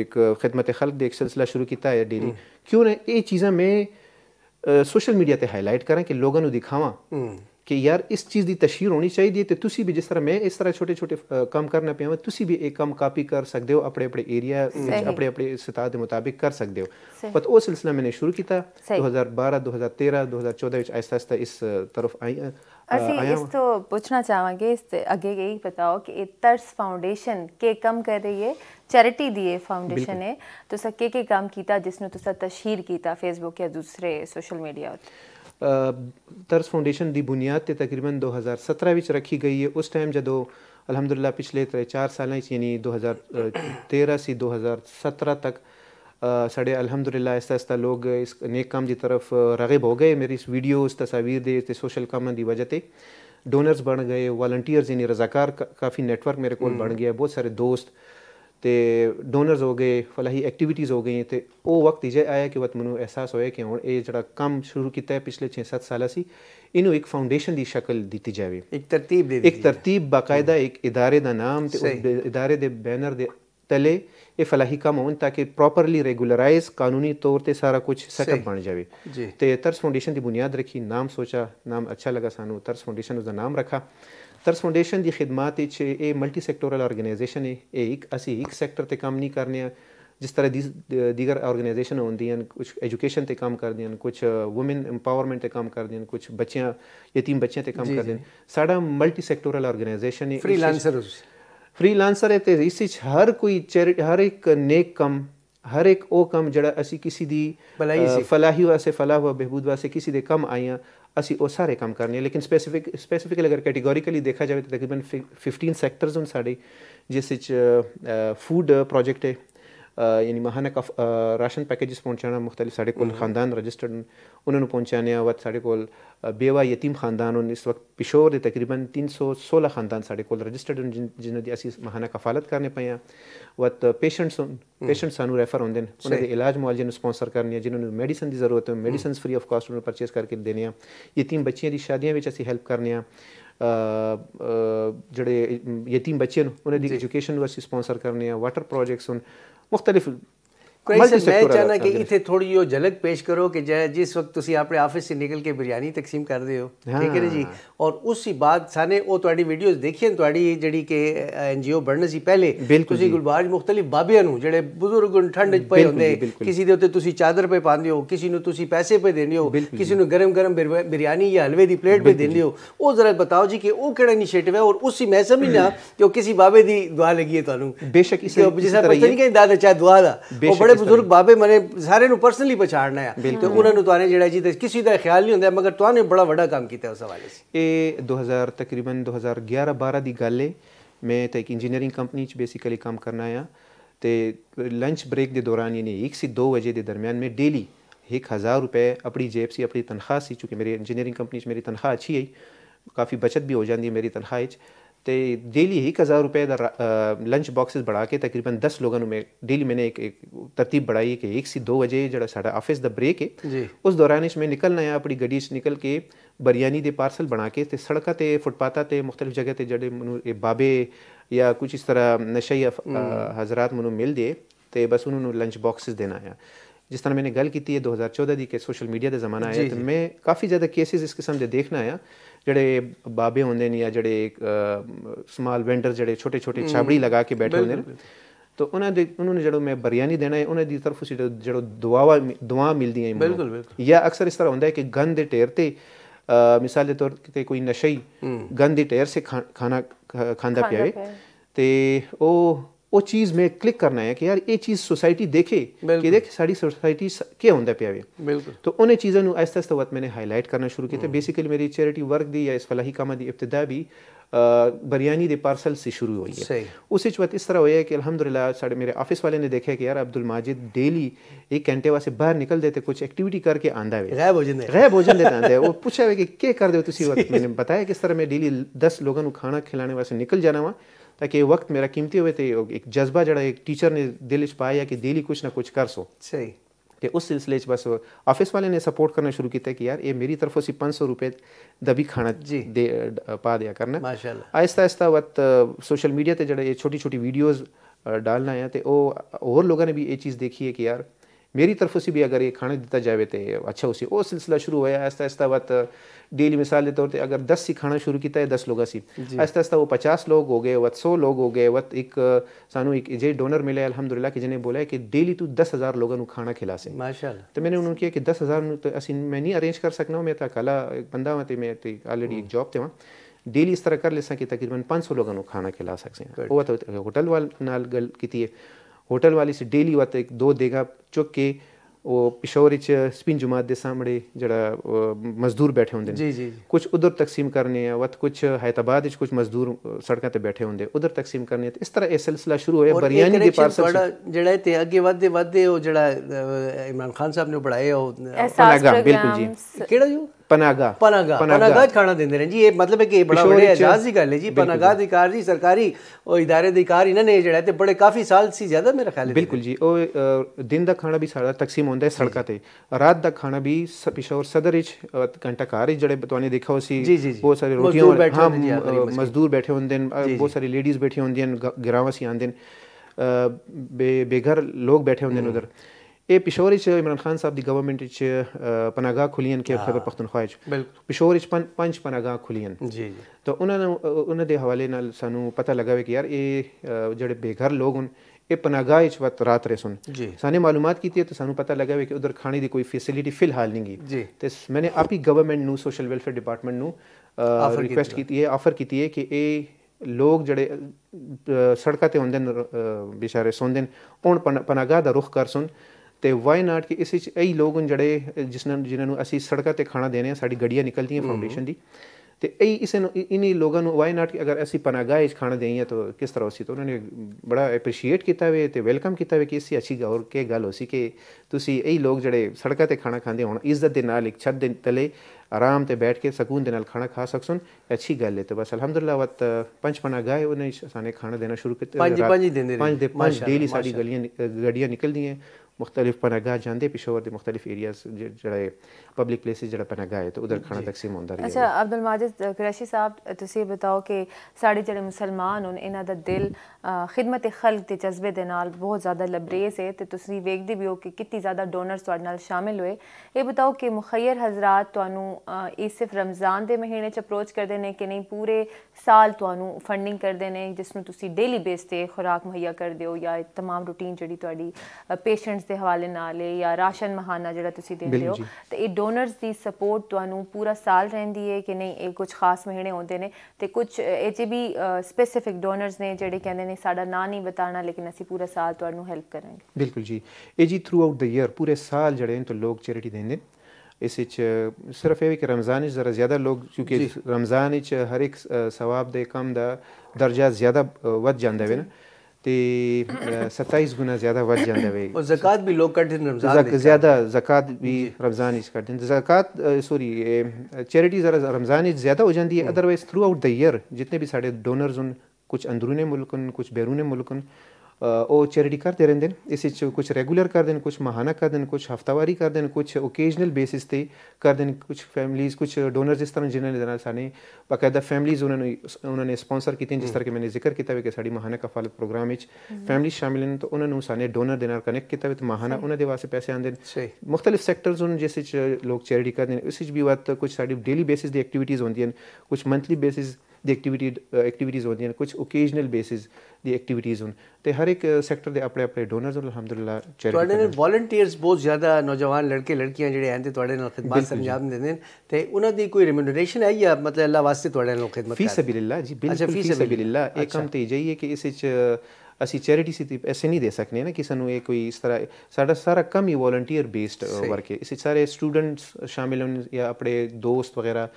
Speaker 3: एक खिदमत खल एक सिलसिला शुरू किया है डेली हम्म। क्यों ना ये चीज़ा मैं सोशल मीडिया से हाईलाइट करा कि लोगों को दिखावा हम्म। कि यार इस चीज़ की तस्वीर होनी चाहिए तो तुम भी जिस तरह मैं इस तरह छोटे छोटे काम करना पे तुम भी एक काम कापी कर सकते हो अपने अपने एरिया अपने अपने सतह के मुताबिक कर सकते हो बट वो सिलसिला मैंने शुरू किया दो हज़ार बारह दो हज़ार तेरह दो हज़ार चौदह आहिस्ता आहिस्ता इस तरफ आई ਅਸੀਂ ਇਸ
Speaker 2: ਤੋਂ ਪੁੱਛਣਾ ਚਾਹਾਂਗੇ ਇਸ ਤੇ ਅੱਗੇ ਇਹ ਬਤਾਓ ਕਿ ਇਹ ਤਰਸ ਫਾਊਂਡੇਸ਼ਨ ਕੇ ਕੰਮ ਕਰ ਰਹੀ ਹੈ ਚੈਰਿਟੀ ਦੀ ਇਹ ਫਾਊਂਡੇਸ਼ਨ ਹੈ ਤੁਸੀਂ ਕੇ ਕੇ ਕੰਮ ਕੀਤਾ ਜਿਸ ਨੂੰ ਤੁਸੀਂ ਤਸ਼ਹੀਰ ਕੀਤਾ ਫੇਸਬੁੱਕ ਜਾਂ ਦੂਸਰੇ ਸੋਸ਼ਲ ਮੀਡੀਆ
Speaker 3: ਉੱਤੇ ਤਰਸ ਫਾਊਂਡੇਸ਼ਨ ਦੀ ਬੁਨਿਆਦ ਤੇ ਤਕਰੀਬਨ 2017 ਵਿੱਚ ਰੱਖੀ ਗਈ ਹੈ ਉਸ ਟਾਈਮ ਜਦੋਂ ਅਲਹਮਦੁਲਿਲਾ ਪਿਛਲੇ 3-4 ਸਾਲਾਂ ਵਿੱਚ ਯਾਨੀ 2013 ਸੀ 2017 ਤੱਕ ਸਾਡੇ ਅਲਹਮਦੁਲਿਲਾ ਇਸ ਤਰ੍ਹਾਂ ਲੋਕ ਇਸ ਨੇਕ ਕੰਮ ਦੀ ਤਰਫ ਰਗਬ ਹੋ ਗਏ ਮੇਰੀ ਇਸ ਵੀਡੀਓ ਇਸ ਤਸਵੀਰ ਦੇ ਤੇ ਸੋਸ਼ਲ ਕੰਮ ਦੀ ਵਜ੍ਹਾ ਤੇ ਡੋਨਰਸ ਬਣ ਗਏ ਵਾਲੰਟੀਅਰਸ ਯਾਨੀ ਰਜ਼ਾਕਾਰ ਕਾਫੀ ਨੈਟਵਰਕ ਮੇਰੇ ਕੋਲ ਬਣ ਗਿਆ ਬਹੁਤ ਸਾਰੇ ਦੋਸਤ ਤੇ ਡੋਨਰਸ ਹੋ ਗਏ ਫਲਾਹੀ ਐਕਟੀਵਿਟੀਜ਼ ਹੋ ਗਈਆਂ ਤੇ ਉਹ ਵਕਤ ਜੇ ਆਇਆ ਕਿ ਵਤ ਮੈਨੂੰ ਅਹਿਸਾਸ ਹੋਇਆ ਕਿ ਹੁਣ ਇਹ ਜਿਹੜਾ ਕੰਮ ਸ਼ੁਰੂ ਕੀਤਾ ਹੈ ਪਿਛਲੇ 6-7 ਸਾਲਾਂ ਸੀ ਇਹਨੂੰ ਇੱਕ ਫਾਊਂਡੇਸ਼ਨ ਦੀ ਸ਼ਕਲ ਦਿੱਤੀ ਜਾਵੇ ਇੱਕ ਤਰਤੀਬ ਦੇ ਇੱਕ ਤਰਤੀਬ ਬਾਕਾਇਦਾ ਇੱਕ ادارے ਦਾ ਨਾਮ ਤੇ ਉਸ ادارے ਦੇ ਬੈਨਰ ਦੇ ਤਲੇ ਇਹ ਫਲਾਹੀ ਕੰਮ ਹੋਣ ਤਾਂ ਕਿ ਪ੍ਰੋਪਰਲੀ ਰੈਗੂਲਰਾਈਜ਼ ਕਾਨੂੰਨੀ ਤੌਰ ਤੇ ਸਾਰਾ ਕੁਝ ਸੈਟਅਪ ਬਣ ਜਾਵੇ ਤੇ ਤਰਸ ਫਾਊਂਡੇਸ਼ਨ ਦੀ ਬੁਨਿਆਦ ਰੱਖੀ ਨਾਮ ਸੋਚਾ ਨਾਮ ਅੱਛਾ ਲੱਗਾ ਸਾਨੂੰ ਤਰਸ ਫਾਊਂਡੇਸ਼ਨ ਉਸ ਦਾ ਨਾਮ ਰੱਖਾ ਤਰਸ ਫਾਊਂਡੇਸ਼ਨ ਦੀ ਖidmat ਵਿੱਚ ਇਹ ਮਲਟੀ ਸੈਕਟੋਰਲ ਆਰਗੇਨਾਈਜੇਸ਼ਨ ਹੈ ਇਹ ਇੱਕ ਅਸੀਂ ਇੱਕ ਸੈਕਟਰ ਤੇ ਕੰਮ ਨਹੀਂ ਕਰਨੇ ਆ ਜਿਸ ਤਰ੍ਹਾਂ ਦੀ ਦੀਗਰ ਆਰਗੇਨਾਈਜੇਸ਼ਨ ਹੁੰਦੀਆਂ ਕੁਝ ਐਜੂਕੇਸ਼ਨ ਤੇ ਕੰਮ ਕਰਦੀਆਂ ਕੁਝ ਔਮਨ ਇੰਪਾਵਰਮੈਂਟ ਤੇ ਕੰਮ ਕਰਦੀਆਂ ਕੁਝ ਬੱਚਿਆਂ ਯਤੀਮ ਬੱਚਿਆਂ ਤੇ ਕੰਮ ਕਰਦੀਆਂ ਸਾਡਾ ਮਲਟੀ ਸੈਕਟੋਰਲ ਆਰਗੇਨਾਈਜੇਸ਼ਨ ਹੈ ਫ੍ਰੀਲਾਂਸਰ ਫ੍ਰੀਲਾਂਸਰ ਹੈ ਤੇ ਇਸ ਵਿੱਚ ਹਰ ਕੋਈ ਹਰ ਇੱਕ ਨੇਕ ਕੰਮ ਹਰ ਇੱਕ ਉਹ ਕੰਮ ਜਿਹੜਾ ਅਸੀਂ ਕਿਸੇ ਦੀ ਫਲਾਹੀ ਵਾਸਤੇ ਫਲਾਹ ਹੋਆ ਬਹਿਬੂਦ ਵਾਸਤੇ ਕਿਸੇ ਦੇ ਕੰਮ ਆਇਆ ਅਸੀਂ ਉਹ ਸਾਰੇ ਕੰਮ ਕਰਨੇ ਲੇਕਿਨ ਸਪੈਸੀਫਿਕ ਸਪੈਸੀਫਿਕਲੀ ਅਗਰ ਕੈਟਾਗੋਰੀਕਲੀ ਦੇਖਿਆ ਜਾਵੇ ਤਾਂ ਤਕਰੀਬਨ 15 ਸੈਕਟਰਸ ਹਨ ਸਾਡੇ ਜਿਸ ਵਿੱਚ ਫੂਡ ਪ੍ਰੋਜੈਕਟ ਹੈ ਯਾਨੀ ਮਾਹਾਨਾ ਰਾਸ਼ਨ ਪੈਕੇजेस ਪਹੁੰਚਾਣਾ ਮੁxtਲਿਫ ਸਾਡੇ ਕੋਲ ਖਾਨਦਾਨ ਰਜਿਸਟਰਡ ਉਹਨਾਂ ਨੂੰ ਪਹੁੰਚਾਣੇ ਆ ਵਤ ਸਾਡੇ ਕੋਲ ਬੇਵਾ ਯਤੀਮ ਖਾਨਦਾਨ ਉਹਨਾਂ ਇਸ ਵਕਤ ਪਿਸ਼ੋਰ ਦੇ ਤਕਰੀਬਨ 316 ਖਾਨਦਾਨ ਸਾਡੇ ਕੋਲ ਰਜਿਸਟਰਡ ਜਿਨ੍ਹਾਂ ਦੀ ਅਸੀਂ ਮਾਹਾਨਾ ਕਫਾਲਤ ਕਰਨੇ ਪਏ ਆ ਵਤ ਪੇਸ਼ੈਂਟਸ ਪੇਸ਼ੈਂਟ ਸਾਨੂੰ ਰੈਫਰ ਹੁੰਦੇ ਨੇ ਉਹਨਾਂ ਦੇ ਇਲਾਜ ਮੁਆਲਜ਼ੇ ਨੂੰ ਸਪਾਂਸਰ ਕਰਨੀ ਹੈ ਜਿਨ੍ਹਾਂ ਨੂੰ ਮੈਡੀਸਨ ਦੀ ਜ਼ਰੂਰਤ ਹੈ ਮੈਡੀਸਨਸ ਫ੍ਰੀ ਆਫ ਕਾਸਟ ਉਹਨਾਂ ਪਰਚੇਸ ਕਰਕੇ ਦੇਣੇ ਆ ਯਤੀਮ ਬੱਚੀਆਂ ਦੀ ਸ਼ਾਦੀਆਂ ਵਿੱਚ ਅਸੀਂ ਹੈਲਪ ਕਰਨੇ ਆ ਜਿਹੜੇ ਯਤੀਮ ਬੱਚੇ ਨੂੰ ਉਹਨਾਂ ਦੀ ਐਜੂਕੇਸ਼ਨ ਨੂੰ ਅਸੀਂ ਸਪਾਂਸਰ ਕਰਨੇ ਆ ਵਾਟਰ ਪ੍ਰੋਜੈਕਟਸ ਹੁਣ مختلف मैं कि
Speaker 1: इतने झलक पेश करो हाँ। किसी चादर पे पाने किसी पैसे पे दें गर्म गर्म बिरयानी या हलवे की प्लेट पे दे जरा बताओ जी की वो है और उसी मैं समझना <clears throat> बाबे की दुआ लगी है बेशक दुआ बड़े बुजुर्ग बाबे मैंने सारे पर्सनली पछाड़ना है तो उन्होंने तुने जरा जी किसी का ख्याल नहीं होंगे मगर तुमने बड़ा वाला काम किया उस हवाले
Speaker 3: से दो हज़ार तकरीबन दो हज़ार ग्यारह बारह की गल है मैं तो एक इंजीनियरिंग कंपनी बेसिकली काम करना है तो लंच ब्रेक के दौरान यानी एक से दो बजे के दरमियान मैं डेली एक हज़ार रुपए अपनी जेब से अपनी तनख्वाह से चूंकि मेरी इंजीनियरिंग कंपनी मेरी तनख्वाह अच्छी आई काफ़ी बचत भी हो जाती है मेरी तनख्वाह ਤੇ ਡੇਲੀ 1000 ਰੁਪਏ ਦਾ ਲੰਚ ਬਾਕਸਸ ਬਣਾ ਕੇ ਤਕਰੀਬਨ 10 ਲੋਕਾਂ ਨੂੰ ਮੈਂ ਡੇਲੀ ਮੈਨੇ ਇੱਕ ਇੱਕ ਤਰਤੀਬ ਬਣਾਈ ਕਿ 1 ਸੇ 2 ਵਜੇ ਜਿਹੜਾ ਸਾਡਾ ਆਫਿਸ ਦਾ ਬ੍ਰੇਕ ਹੈ ਉਸ ਦੌਰਾਨ ਇਸ ਮੈਂ ਨਿਕਲਣਾ ਹੈ ਆਪਣੀ ਗੱਡੀ 'ਚ ਨਿਕਲ ਕੇ ਬਰੀਆਨੀ ਦੇ ਪਾਰਸਲ ਬਣਾ ਕੇ ਤੇ ਸੜਕਾਂ ਤੇ ਫੁੱਟਪਾਥਾਂ ਤੇ ਮੁxtਲਿਫ ਜਗ੍ਹਾ ਤੇ ਜਿਹੜੇ ਮੈਨੂੰ ਇਹ ਬਾਬੇ ਜਾਂ ਕੁਝ ਇਸ ਤਰ੍ਹਾਂ ਨਸ਼ਈ ਹਜ਼ਰਤ ਮੈਨੂੰ ਮਿਲਦੇ ਤੇ ਬਸ ਉਹਨਾਂ ਨੂੰ ਲੰਚ ਬਾਕਸਸ ਦੇਣਾ ਆ ਜਿਸ ਤਰ੍ਹਾਂ ਮੈਨੇ ਗੱਲ ਕੀਤੀ ਹੈ 2014 ਦੀ ਕਿ ਸੋਸ਼ਲ ਮੀਡੀਆ ਦਾ ਜ਼ਮਾਨਾ ਆਇਆ ਤੇ ਮੈਂ ਕਾਫੀ ਜ਼ਿਆਦਾ ਕੇਸਿਸ ਇਸ ਕਿਸਮ ਦੇ ਦੇਖਣਾ ਆ ਜਿਹੜੇ ਬਾਬੇ ਹੁੰਦੇ ਨੇ ਜਾਂ ਜਿਹੜੇ ਸਮਾਲ ਵੈਂਡਰ ਜਿਹੜੇ ਛੋਟੇ ਛੋਟੇ ਛਾਬੜੀ ਲਗਾ ਕੇ ਬੈਠੇ ਹੁੰਦੇ ਨੇ ਤਾਂ ਉਹਨਾਂ ਦੇ ਉਹਨਾਂ ਨੇ ਜਦੋਂ ਮੈਂ ਬਰੀਆਨੀ ਦੇਣਾ ਹੈ ਉਹਨਾਂ ਦੀ ਤਰਫੋਂ ਜਿਹੜਾ ਦੁਆਵਾ ਦੁਆ ਮਿਲਦੀ ਹੈ ਬਿਲਕੁਲ ਬਿਲਕੁਲ ਜਾਂ ਅਕਸਰ ਇਸ ਤਰ੍ਹਾਂ ਹੁੰਦਾ ਹੈ ਕਿ ਗੰਦ ਦੇ ਢੇਰ ਤੇ ਮਿਸਾਲ ਦੇ ਤੌਰ ਤੇ ਕੋਈ ਨਸ਼ਈ ਗੰਦ ਦੇ ਢੇਰ ਸੇ ਖਾਣਾ ਖਾਂਦਾ ਪਿਆਵੇ ਤੇ ਉਹ ਉਹ ਚੀਜ਼ ਮੈਂ ਕਲਿੱਕ ਕਰਨਾ ਹੈ ਕਿ ਯਾਰ ਇਹ ਚੀਜ਼ ਸੋਸਾਇਟੀ ਦੇਖੇ ਕਿ ਦੇਖ ਸਾਡੀ ਸੋਸਾਇਟੀ ਕੀ ਹੁੰਦਾ ਪਿਆ ਵੇ ਬਿਲਕੁਲ ਤਾਂ ਉਹਨੇ ਚੀਜ਼ਾਂ ਨੂੰ ਆਇਸਤਾ ਆਇਸਤਾ ਵਤ ਮੈਨੇ ਹਾਈਲਾਈਟ ਕਰਨਾ ਸ਼ੁਰੂ ਕੀਤਾ ਬੇਸਿਕਲੀ ਮੇਰੀ ਚੈਰਿਟੀ ਵਰਕ ਦੀ ਜਾਂ ਇਸ ਫਲਾਹੀ ਕਾਮਾ ਦੀ ਇਬਤਦਾ ਵੀ दे पार्सल से शुरू हुई है उस वक्त इस तरह हुआ है कि अलहमदिल्ला साढ़े मेरे ऑफिस वाले ने देखा कि यार अब्दुल माजिद डेली एक घंटे वास्ते बाहर निकल देते कुछ एक्टिविटी करके आंदा है गायब भोजन जाते गायब हो जाते है वो पूछा है कि क्या कर दे तुसी <laughs> वक्त मैंने बताया किस तरह मैं डेली दस लोगों को खाना खिलाने वास्ते निकल जाना वहाँ ताकि ये वक्त मेरा कीमती होवे ते एक जज्बा ਜਿਹੜਾ ਇੱਕ ਟੀਚਰ ਨੇ ਦਿਲ ਵਿੱਚ ਪਾਇਆ ਕਿ ਦਿਲ ਹੀ ਕੁਝ ਨਾ ਕੁਝ ਕਰ ਸੋ ਸਹੀ ਤੇ ਉਸ ਸਿਲਸਿਲੇ 'ਚ ਬਸ ਆਫਿਸ ਵਾਲੇ ਨੇ ਸਪੋਰਟ ਕਰਨਾ ਸ਼ੁਰੂ ਕੀਤਾ ਕਿ ਯਾਰ ਇਹ ਮੇਰੀ ਤਰਫੋਂ ਸੀ 500 ਰੁਪਏ ਦਬੀ ਵੀ ਖਾਣਾ ਦੇ ਪਾ ਦਿਆ ਕਰਨਾ ਮਾਸ਼ਾਅੱਲਾ ਆਇਸਤਾ ਆਇਸਤਾ ਵਤ ਸੋਸ਼ਲ ਮੀਡੀਆ ਤੇ ਜਿਹੜੇ ਇਹ ਛੋਟੀ ਛੋਟੀ ਵੀਡੀਓਜ਼ ਡਾਲਣਾ ਆ ਤੇ ਉਹ ਹੋਰ ਲੋਕਾਂ ਨੇ ਵੀ ਇਹ ਚੀਜ਼ ਦੇਖੀ ਹੈ ਕਿ ਯਾਰ मेरी तरफ से भी अगर ये खाना दिता जाए तो अच्छा उसे वो सिलसिला शुरू होया आस्ता आस्ता बात डेली मिसाल के तौर पर अगर दस से खाना शुरू किया है दस लोग से आस्ता आस्ता वो पचास लोग हो गए वत सौ लोग हो गए वत एक सानू एक जे डोनर मिले अलहमदुल्ला कि जिन्हें बोला है कि डेली तू दस हज़ार लोगों खाना खिला से तो मैंने उन्होंने किया कि दस हज़ार तो असी मैं नहीं अरेंज कर सकना मैं तो कला एक बंदा वहाँ तो मैं ऑलरेडी एक जॉब थे वहाँ डेली इस तरह कर ले सकें तकरीबन पाँच सौ लोगों को खाना खिला सकते हैं वो तो होटल वाल नाल गल की है ਹੋਟਲ ਵਾਲੀ ਸੀ ਡੇਲੀ ਵਾਤ ਇੱਕ ਦੋ ਦੇਗਾ ਚੁੱਕ ਕੇ ਉਹ ਪਿਸ਼ੌਰ ਚ ਸਪਿਨ ਜਮਾਤ ਦੇ ਸਾਹਮਣੇ ਜਿਹੜਾ ਮਜ਼ਦੂਰ ਬੈਠੇ ਹੁੰਦੇ ਨੇ ਜੀ ਜੀ ਕੁਝ ਉਧਰ ਤਕਸੀਮ ਕਰਨੇ ਆ ਵਤ ਕੁਝ ਹਾਇਤਾਬਾਦ ਵਿੱਚ ਕੁਝ ਮਜ਼ਦੂਰ ਸੜਕਾਂ ਤੇ ਬੈਠੇ ਹੁੰਦੇ ਉਧਰ ਤਕਸੀਮ ਕਰਨੇ ਤੇ ਇਸ ਤਰ੍ਹਾਂ ਇਹ ਸਿਲਸਿਲਾ ਸ਼ੁਰੂ ਹੋਇਆ ਬਰੀਆਨੀ ਦੇ ਪਾਰਸਲ ਤੁਹਾਡਾ
Speaker 1: ਜਿਹੜਾ ਤੇ ਅੱਗੇ ਵਧਦੇ ਵਧਦੇ ਉਹ ਜਿਹੜਾ ਇਮਰਾਨ ਖਾਨ ਸਾਹਿਬ ਨੇ ਬੜਾਏ ਉਹ ਬਿਲਕੁਲ ਜੀ ਕਿਹੜਾ ਜੀ
Speaker 3: ਪਨਾਗਾ ਪਨਾਗਾ ਪਨਾਗਾ
Speaker 1: ਖਾਣਾ ਦਿੰਦੇ ਨੇ ਜੀ ਇਹ ਮਤਲਬ ਹੈ ਕਿ ਇਹ ਬੜਾ ਵੱਡਾ ਇਜਾਜ਼ ਦੀ ਗੱਲ ਹੈ ਜੀ ਪਨਾਗਾ ਅਧਿਕਾਰ ਜੀ ਸਰਕਾਰੀ ਉਹ ਇਦਾਰੇ
Speaker 3: ਅਧਿਕਾਰ ਇਹਨਾਂ ਨੇ ਜਿਹੜਾ ਤੇ ਬੜੇ ਕਾਫੀ ਸਾਲ ਸੀ ਜ਼ਿਆਦਾ ਮੇਰਾ ਖਿਆਲ ਹੈ ਬਿਲਕੁਲ ਜੀ ਉਹ ਦਿਨ ਦਾ ਖਾਣਾ ਵੀ ਸਾਡਾ ਤਕਸੀਮ ਹੁੰਦਾ ਹੈ ਸੜਕਾਂ ਤੇ ਰਾਤ ਦਾ ਖਾਣਾ ਵੀ ਪਿਸ਼ੌਰ ਸਦਰ ਵਿੱਚ ਘੰਟਾ ਘਰ ਜਿਹੜੇ ਬਤਵਾਨੇ ਦੇਖਾ ਹੋ ਸੀ ਬਹੁਤ ਸਾਰੇ ਰੋਟੀਆਂ ਹਾਂ ਮਜ਼ਦੂਰ ਬੈਠੇ ਹੁੰਦੇ ਨੇ ਬਹੁਤ ਸਾਰੇ ਲੇਡੀਜ਼ ਬੈਠੀ ਹੁੰਦੀਆਂ ਨੇ ਗਿਰਾਵਾਂ ਸੀ ਆਂਦੇ ਨੇ ਬੇਘਰ ਲੋਕ ਬੈਠੇ ਹੁੰਦੇ ਨੇ ਉਧਰ ਇਹ ਪਿਸ਼ੋਰ ਵਿੱਚ ਇਮਰਾਨ ਖਾਨ ਸਾਹਿਬ ਦੀ ਗਵਰਨਮੈਂਟ ਵਿੱਚ ਪਨਾਗਾ ਖੁਲੀਆਂ ਕੇ ਖੈਬਰ ਪਖਤਨਖਵਾ ਵਿੱਚ ਪਿਸ਼ੋਰ ਵਿੱਚ ਪੰਜ ਪਨਾਗਾ ਖੁਲੀਆਂ ਜੀ ਜੀ ਤਾਂ ਉਹਨਾਂ ਨੂੰ ਉਹਨਾਂ ਦੇ ਹਵਾਲੇ ਨਾਲ ਸਾਨੂੰ ਪਤਾ ਲੱਗਾ ਵੀ ਕਿ ਯਾਰ ਇਹ ਜਿਹੜੇ ਬੇਘਰ ਲੋਕ ਹਨ ਇਹ ਪਨਾਗਾ ਵਿੱਚ ਵਤ ਰਾਤ ਰਹੇ ਸੁਣ ਸਾਨੇ ਮਾਲੂਮਾਤ ਕੀਤੀ ਤਾਂ ਸਾਨੂੰ ਪਤਾ ਲੱਗਾ ਕਿ ਉਧਰ ਖਾਣੇ ਦੀ ਕੋਈ ਫੈਸਿਲਿਟੀ ਫਿਲਹਾਲ ਨਹੀਂ ਗਈ ਜੀ ਤੇ ਮੈਨੇ ਆਪ ਹੀ ਗਵਰਨਮੈਂਟ ਨੂੰ ਸੋਸ਼ਲ ਵੈਲਫੇਅਰ ਡਿਪਾਰਟਮੈਂਟ ਨੂੰ ਰਿਕੁਐਸਟ ਕੀਤੀ ਹੈ ਆਫਰ ਕੀਤੀ ਹੈ ਕਿ ਇਹ ਲੋਕ ਜਿਹੜੇ ਸੜਕਾਂ ਤੇ ਹੁੰਦੇ ਨੇ ਵਿਚਾਰੇ ਸੁਣਦੇ ਨੇ ਉਹਨਾਂ ਪਨਾਗਾ ਦਾ ਰੁਖ ਕਰ ਸੁਣ ਤੇ ਵਾਈ ਨਾਟ ਕਿ ਇਸ ਵਿੱਚ ਇਹੀ ਲੋਕ ਹਨ ਜਿਹੜੇ ਜਿਸਨਾਂ ਜਿਨ੍ਹਾਂ ਨੂੰ ਅਸੀਂ ਸੜਕਾਂ ਤੇ ਖਾਣਾ ਦੇਣੇ ਆ ਸਾਡੀ ਗੱਡੀਆਂ ਨਿਕਲਦੀਆਂ ਫਾਊਂਡੇਸ਼ਨ ਦੀ ਤੇ ਇਹੀ ਇਸ ਨੂੰ ਇਨੀ ਲੋਕਾਂ ਨੂੰ ਵਾਈ ਨਾਟ ਕਿ ਅਗਰ ਅਸੀਂ ਪਨਾਗਾਹ ਇਸ ਖਾਣਾ ਦੇਈਏ ਤਾਂ ਕਿਸ ਤਰ੍ਹਾਂ ਹੋਸੀ ਤਾਂ ਉਹਨਾਂ ਨੇ ਬੜਾ ਐਪਰੀਸ਼ੀਏਟ ਕੀਤਾ ਵੇ ਤੇ ਵੈਲਕਮ ਕੀਤਾ ਵੇ ਕਿ ਇਸੀ ਅੱਛੀ ਗੌਰ ਕੇ ਗੱਲ ਹੋਸੀ ਕਿ ਤੁਸੀਂ ਇਹੀ ਲੋਕ ਜਿਹੜੇ ਸੜਕਾਂ ਤੇ ਖਾਣਾ ਖਾਂਦੇ ਹੋਣ ਇੱਜ਼ਤ ਦੇ ਨਾਲ ਇੱਕ ਛੱਤ ਦੇ ਤਲੇ ਆਰਾਮ ਤੇ ਬੈਠ ਕੇ ਸਕੂਨ ਦੇ ਨਾਲ ਖਾਣਾ ਖਾ ਸਕਸਨ ਅੱਛੀ ਗੱਲ ਹੈ ਤੇ ਬਸ ਅਲਹਮਦੁਲਿਲਾ ਵਤ ਪੰਜ ਪਨਾ ਗਏ ਉਹਨੇ ਸਾਨੇ ਖਾਣਾ ਦੇਣਾ ਸ਼ੁਰੂ ਕੀਤਾ ਪੰਜ ਪੰਜ ਦਿਨ ਦੇ ਪੰਜ ਦੇ ਪੰਜ ਡੇਲੀ ਸਾਡੀ ਗਲੀਆਂ ਗੱਡੀਆਂ ਨਿਕਲਦੀਆਂ मुख्तलिफ पनागा जाते पिशोर के मुख्तलिफ एरिया पब्लिक प्लेस जो पनागा है तो उधर खाना तकसीम होता अच्छा
Speaker 2: अब्दुल माजिद क्रैशी साहब तुम बताओ कि साढ़े जो मुसलमान उन इन्हों का दिल खिदमत खल के जज्बे के नाल बहुत ज़्यादा लबरेज है तो तुम वेखते भी हो कि कितनी ज़्यादा डोनर तेल शामिल हुए ये बताओ कि मुखयर हजरात तो सिर्फ रमज़ान के महीने अप्रोच करते हैं कि नहीं पूरे साल तू फंडिंग करते हैं जिसनों डेली बेस से खुराक मुहैया कर दौ या तमाम रूटीन जी पेशेंट्स ਦੇ ਹਵਾਲੇ ਨਾਲ ਇਹ ਜਾਂ ਰਾਸ਼ਨ ਮਹਾਨਾ ਜਿਹੜਾ ਤੁਸੀਂ ਦਿੰਦੇ ਹੋ ਤੇ ਇਹ ਡੋਨਰਸ ਦੀ ਸਪੋਰਟ ਤੁਹਾਨੂੰ ਪੂਰਾ ਸਾਲ ਰਹਿੰਦੀ ਹੈ ਕਿ ਨਹੀਂ ਇਹ ਕੁਝ ਖਾਸ ਮਹੀਨੇ ਹੁੰਦੇ ਨੇ ਤੇ ਕੁਝ ਇਹ ਚ ਵੀ ਸਪੈਸੀਫਿਕ ਡੋਨਰਸ ਨੇ ਜਿਹੜੇ ਕਹਿੰਦੇ ਨੇ ਸਾਡਾ ਨਾਂ ਨਹੀਂ ਬਤਾਣਾ ਲੇਕਿਨ ਅਸੀਂ ਪੂਰਾ ਸਾਲ ਤੁਹਾਨੂੰ ਹੈਲਪ ਕਰਾਂਗੇ
Speaker 3: ਬਿਲਕੁਲ ਜੀ ਇਹ ਜੀ ਥਰੂ ਆਊਟ ਦਾ ਈਅਰ ਪੂਰੇ ਸਾਲ ਜਿਹੜੇ ਨੇ ਤੋਂ ਲੋਕ ਚੈਰਿਟੀ ਦਿੰਦੇ ਨੇ ਇਸ ਵਿੱਚ ਸਿਰਫ ਇਹ ਵੀ ਕਿ ਰਮਜ਼ਾਨ ਵਿੱਚ ਜ਼ਰਾ ਜ਼ਿਆਦਾ ਲੋਕ ਕਿਉਂਕਿ ਰਮਜ਼ਾਨ ਵਿੱਚ ਹਰ ਇੱਕ ਸਵਾਬ ਦੇ ਕੰਮ ਦਾ ਦਰਜਾ ਜ਼ਿਆਦਾ ਵੱਧ ਜਾਂਦਾ ਹੈ ਨਾ सत्ताईस गुना ज्यादा वह जकत भी लोग कटते ज्यादा जक़ात भी रमजान कटते जकत सॉरी चैरिटी रमजान ज्यादा हो जाती है otherwise throughout the year जितने भी साढ़े डोनर्स उन कुछ अंदरूने मुल्क कुछ बैरूने मुल्क वो चैरिटी करते रहते हैं इस कुछ रेगुलर कर देन कुछ महाना कर दें कुछ हफ्तावारी कर देन कुछ ओकेजनल बेसिस पे कर दें कुछ फैमिलीज कुछ डोनर इस तरह जिन्होंने साने बाकायदा फैमिलीज उन्होंने उन्होंने स्पॉन्सर की जिस तरह के मैंने जिक्र किया कि साड़ी महाना कफालत प्रोग्राम हम्म। फैमिली शामिल हैं तो उन्होंने साने डोनर देना कनेक्ट किया तो महाना उन्होंने वास्ते पैसे आते मुख्तलिफ सैक्टर्स उन जिस लोग चैरिटी करते हैं उस भी बात कुछ साड़ी डेली बेसिस की एक्टिविटीज़ होंगे कुछ मंथली बेसिस की एक्टिविटी एक्टिविटीज़ होंगे कुछ occasional basis the activities on ਤੇ ਹਰ ਇੱਕ ਸੈਕਟਰ ਦੇ ਆਪਣੇ ਆਪਣੇ ਡੋਨਰਸ ਨੂੰ ਅਲਹਮਦੁਲਿਲਾ ਚੈਰਿਟੀ ਤੁਹਾਡੇ ਨੇ
Speaker 1: ਵੋਲੰਟੀਅਰਸ ਬਹੁਤ ਜ਼ਿਆਦਾ ਨੌਜਵਾਨ ਲੜਕੇ ਲੜਕੀਆਂ ਜਿਹੜੇ ਆਂਦੇ ਤੁਹਾਡੇ ਨਾਲ ਖidmat ਅੰਜਾਮ ਦਿੰਦੇ ਨੇ ਤੇ ਉਹਨਾਂ ਦੀ ਕੋਈ ਰਿਮਿਨਰੇਸ਼ਨ ਹੈ
Speaker 3: ਜਾਂ ਮਤਲਬ ਅੱਲਾ ਵਾਸਤੇ ਤੁਹਾਡੇ ਨਾਲ ਖidmat ਫੀ ਸਬੀਲਿਲਾ ਜੀ ਬਿਲਕੁਲ ਫੀ ਸਬੀਲਿਲਾ ਇਹ ਕੰਮ ਤੇ ਜਾਈਏ ਕਿ ਇਸ ਵਿੱਚ ਅਸੀਂ ਚੈਰਿਟੀ ਸੀ ਐਸੇ ਨਹੀਂ ਦੇ ਸਕਨੇ ਨਾ ਕਿ ਸਾਨੂੰ ਇਹ ਕੋਈ ਇਸ ਤਰ੍ਹਾਂ ਸਾਡਾ ਸਾਰਾ ਕੰਮ ਹੀ ਵੋਲੰਟੀਅਰ ਬੇਸਡ ਵਰਕ ਹੈ ਇਸ ਸਾਰੇ ਸਟੂਡੈਂਟਸ ਸ਼ਾਮਿਲ ਹਨ ਜਾਂ ਆਪਣੇ ਦੋਸਤ ਵਗੈਰਾ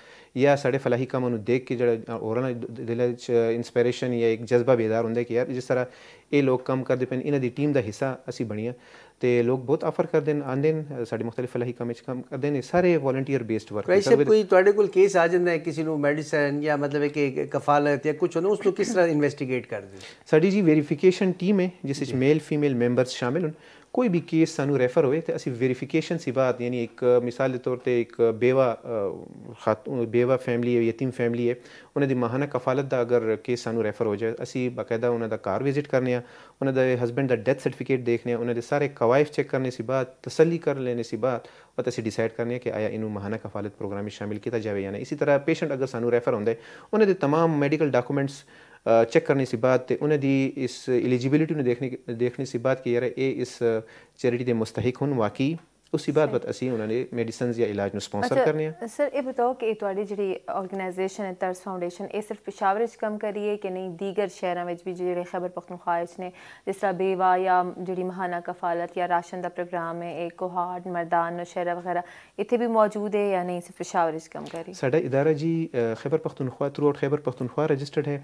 Speaker 3: ਜਾਂ ਸਾਡੇ ਫਲਾਹੀ ਕੰਮ ਨੂੰ ਦੇਖ ਕੇ ਜਿਹੜਾ ਹੋਰਾਂ ਦਿਲ ਵਿੱਚ ਇਨਸਪੀਰੇਸ਼ਨ ਜਾਂ ਇੱਕ ਜਜ਼ਬਾ ਬੇਦਾਰ ਹੁੰਦਾ ਕਿ ਯਾਰ ਜਿਸ ਤਰ੍ਹਾਂ ਇਹ ਲੋਕ ਕੰਮ ਕਰਦੇ ਪਏ ਇਹਨਾਂ ਦੀ ਟੀਮ ਦਾ ਹਿੱਸਾ ਅਸੀਂ ਬਣੀਆਂ ਤੇ ਲੋਕ ਬਹੁਤ ਆਫਰ ਕਰਦੇ ਨੇ ਆਂਦੇ ਨੇ ਸਾਡੇ ਮੁxtਲਿਫ ਫਲਾਹੀ ਕੰਮ ਵਿੱਚ ਕੰਮ ਕਰਦੇ ਨੇ ਸਾਰੇ ਵੋਲੰਟੀਅਰ ਬੇਸਡ ਵਰਕ ਕਿਸੇ ਕੋਈ
Speaker 1: ਤੁਹਾਡੇ ਕੋਲ ਕੇਸ ਆ ਜਾਂਦਾ ਹੈ ਕਿਸੇ ਨੂੰ ਮੈਡੀਸਨ ਜਾਂ ਮਤਲਬ ਕਿ ਕਫਾਲਤ ਜਾਂ ਕੁਝ ਉਹਨੂੰ ਉਸ ਨੂੰ ਕਿਸ ਤਰ੍ਹਾਂ ਇਨਵੈਸਟੀਗੇਟ ਕਰਦੇ
Speaker 3: ਸਾਡੀ ਜੀ ਵੈਰੀਫਿਕੇਸ਼ਨ ਟੀਮ ਹੈ ਜਿਸ ਵਿੱਚ ਮੇਲ ਫੀਮੇਲ ਮੈਂਬਰਸ ਸ਼ਾਮਿਲ ਹਨ ਕੋਈ ਵੀ ਕੇਸ ਸਾਨੂੰ ਰੈਫਰ ਹੋਵੇ ਤੇ ਅਸੀਂ ਵੈਰੀਫਿਕੇਸ਼ਨ ਸੀ ਬਾਤ ਯਾਨੀ ਇੱਕ ਮਿਸਾਲ ਦੇ ਤੌਰ ਤੇ ਇੱਕ ਬੇਵਾ ਬੇਵਾ ਫੈਮਿਲੀ ਹੈ ਯਤੀਮ ਫੈਮਿਲੀ ਹੈ ਉਹਨਾਂ ਦੀ ਮਾਹਾਨਾ ਕਫਾਲਤ ਦਾ ਅਗਰ ਕੇਸ ਸਾਨੂੰ ਰੈਫਰ ਹੋ ਜਾਏ ਅਸੀਂ ਬਕਾਇਦਾ ਉਹਨਾਂ ਦਾ ਕਾਰ ਵਿਜ਼ਿਟ ਕਰਨੇ ਆ ਉਹਨਾਂ ਦੇ ਹਸਬੰਡ ਦਾ ਡੈਥ ਸਰਟੀਫਿਕੇਟ ਦੇਖਨੇ ਆ ਉਹਨਾਂ ਦੇ ਸਾਰੇ ਕਵਾਇਫ ਚੈੱਕ ਕਰਨੇ ਸੀ ਬਾਤ ਤਸੱਲੀ ਕਰ ਲੈਣੇ ਸੀ ਬਾਤ ਅਤੇ ਅਸੀਂ ਡਿਸਾਈਡ ਕਰਨੇ ਆ ਕਿ ਆਇਆ ਇਹਨੂੰ ਮਾਹਾਨਾ ਕਫਾਲਤ ਪ੍ਰੋਗਰਾਮ ਵਿੱਚ ਸ਼ਾਮਿਲ ਕੀਤਾ ਜਾਵੇ ਜਾਂ ਨਹੀਂ ਇਸੇ ਤਰ੍ਹਾਂ ਪੇਸ਼ੈਂਟ ਅਗਰ ਸਾਨੂੰ ਰੈਫਰ ਹੁੰਦੇ ਉਹਨਾਂ ਦੇ ਤਮਾਮ ਮੈਡੀਕਲ ਡਾਕੂਮੈਂਟਸ चेक करने से बाद उन्हें दी इस एलिजिबिलिटी ने देखने देखने से बाद कि यार ये इस चैरिटी के मुस्तक हूँ वाकई उसी बात बत असी उन्होंने मेडिसिन या इलाज में स्पॉन्सर अच्छा, करने हैं
Speaker 2: सर ये बताओ कि तुम्हारी जी ऑर्गेनाइजेशन है तर्स फाउंडेशन ये सिर्फ पेशावर कम करी कि नहीं दीगर शहरों में भी जी खैबर पखनखाइश ने जिस तरह बेवा या जी महाना कफालत या राशन का प्रोग्राम है एक कोहाड मरदान नौशहरा वगैरह इतने भी मौजूद है या नहीं सिर्फ पेशावर कम करी
Speaker 3: साढ़ा इदारा जी Khyber Pakhtunkhwa throughout Khyber Pakhtunkhwa registered है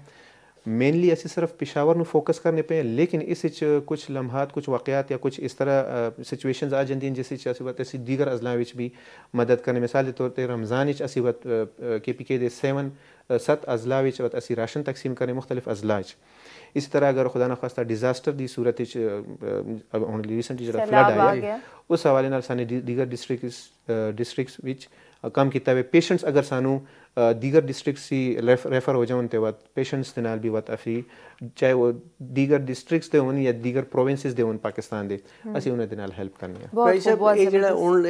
Speaker 3: मेनली असं सिर्फ पेशावर न फोकस करने पे लेकिन इस कुछ लम्हात कुछ वाकयात या कुछ इस तरह सिचुएशन आ जाएँ जिस असी दीगर अजलों में भी मदद करने मिसाल के तौर पर रमज़ान असी वत के पी के दे सैवन सत अजलों में असी राशन तकसीम करें मुख्तलिफ अजला इस तरह अगर खुदा न खास्ता डिजास्टर की सूरत रिसेंटली जो फ्लड आया उस हवाले सी दीगर डिस्ट्रिक डिस्ट्रिक्स काम किया पेशेंट्स अगर सू दीगर डिस्ट्रिक्ट से रेफर हो जाऊँ तेवत पेशेंट्स के नाल भी वत अफी चाहे वो दीगर डिस्ट्रिक्ट्स दे होन या दीगर प्रोविंसेस दे होन पाकिस्तान दे हम्म. असि उन्हें नाल हेल्प करनी है भाई साहब
Speaker 1: ये जेड़ा उन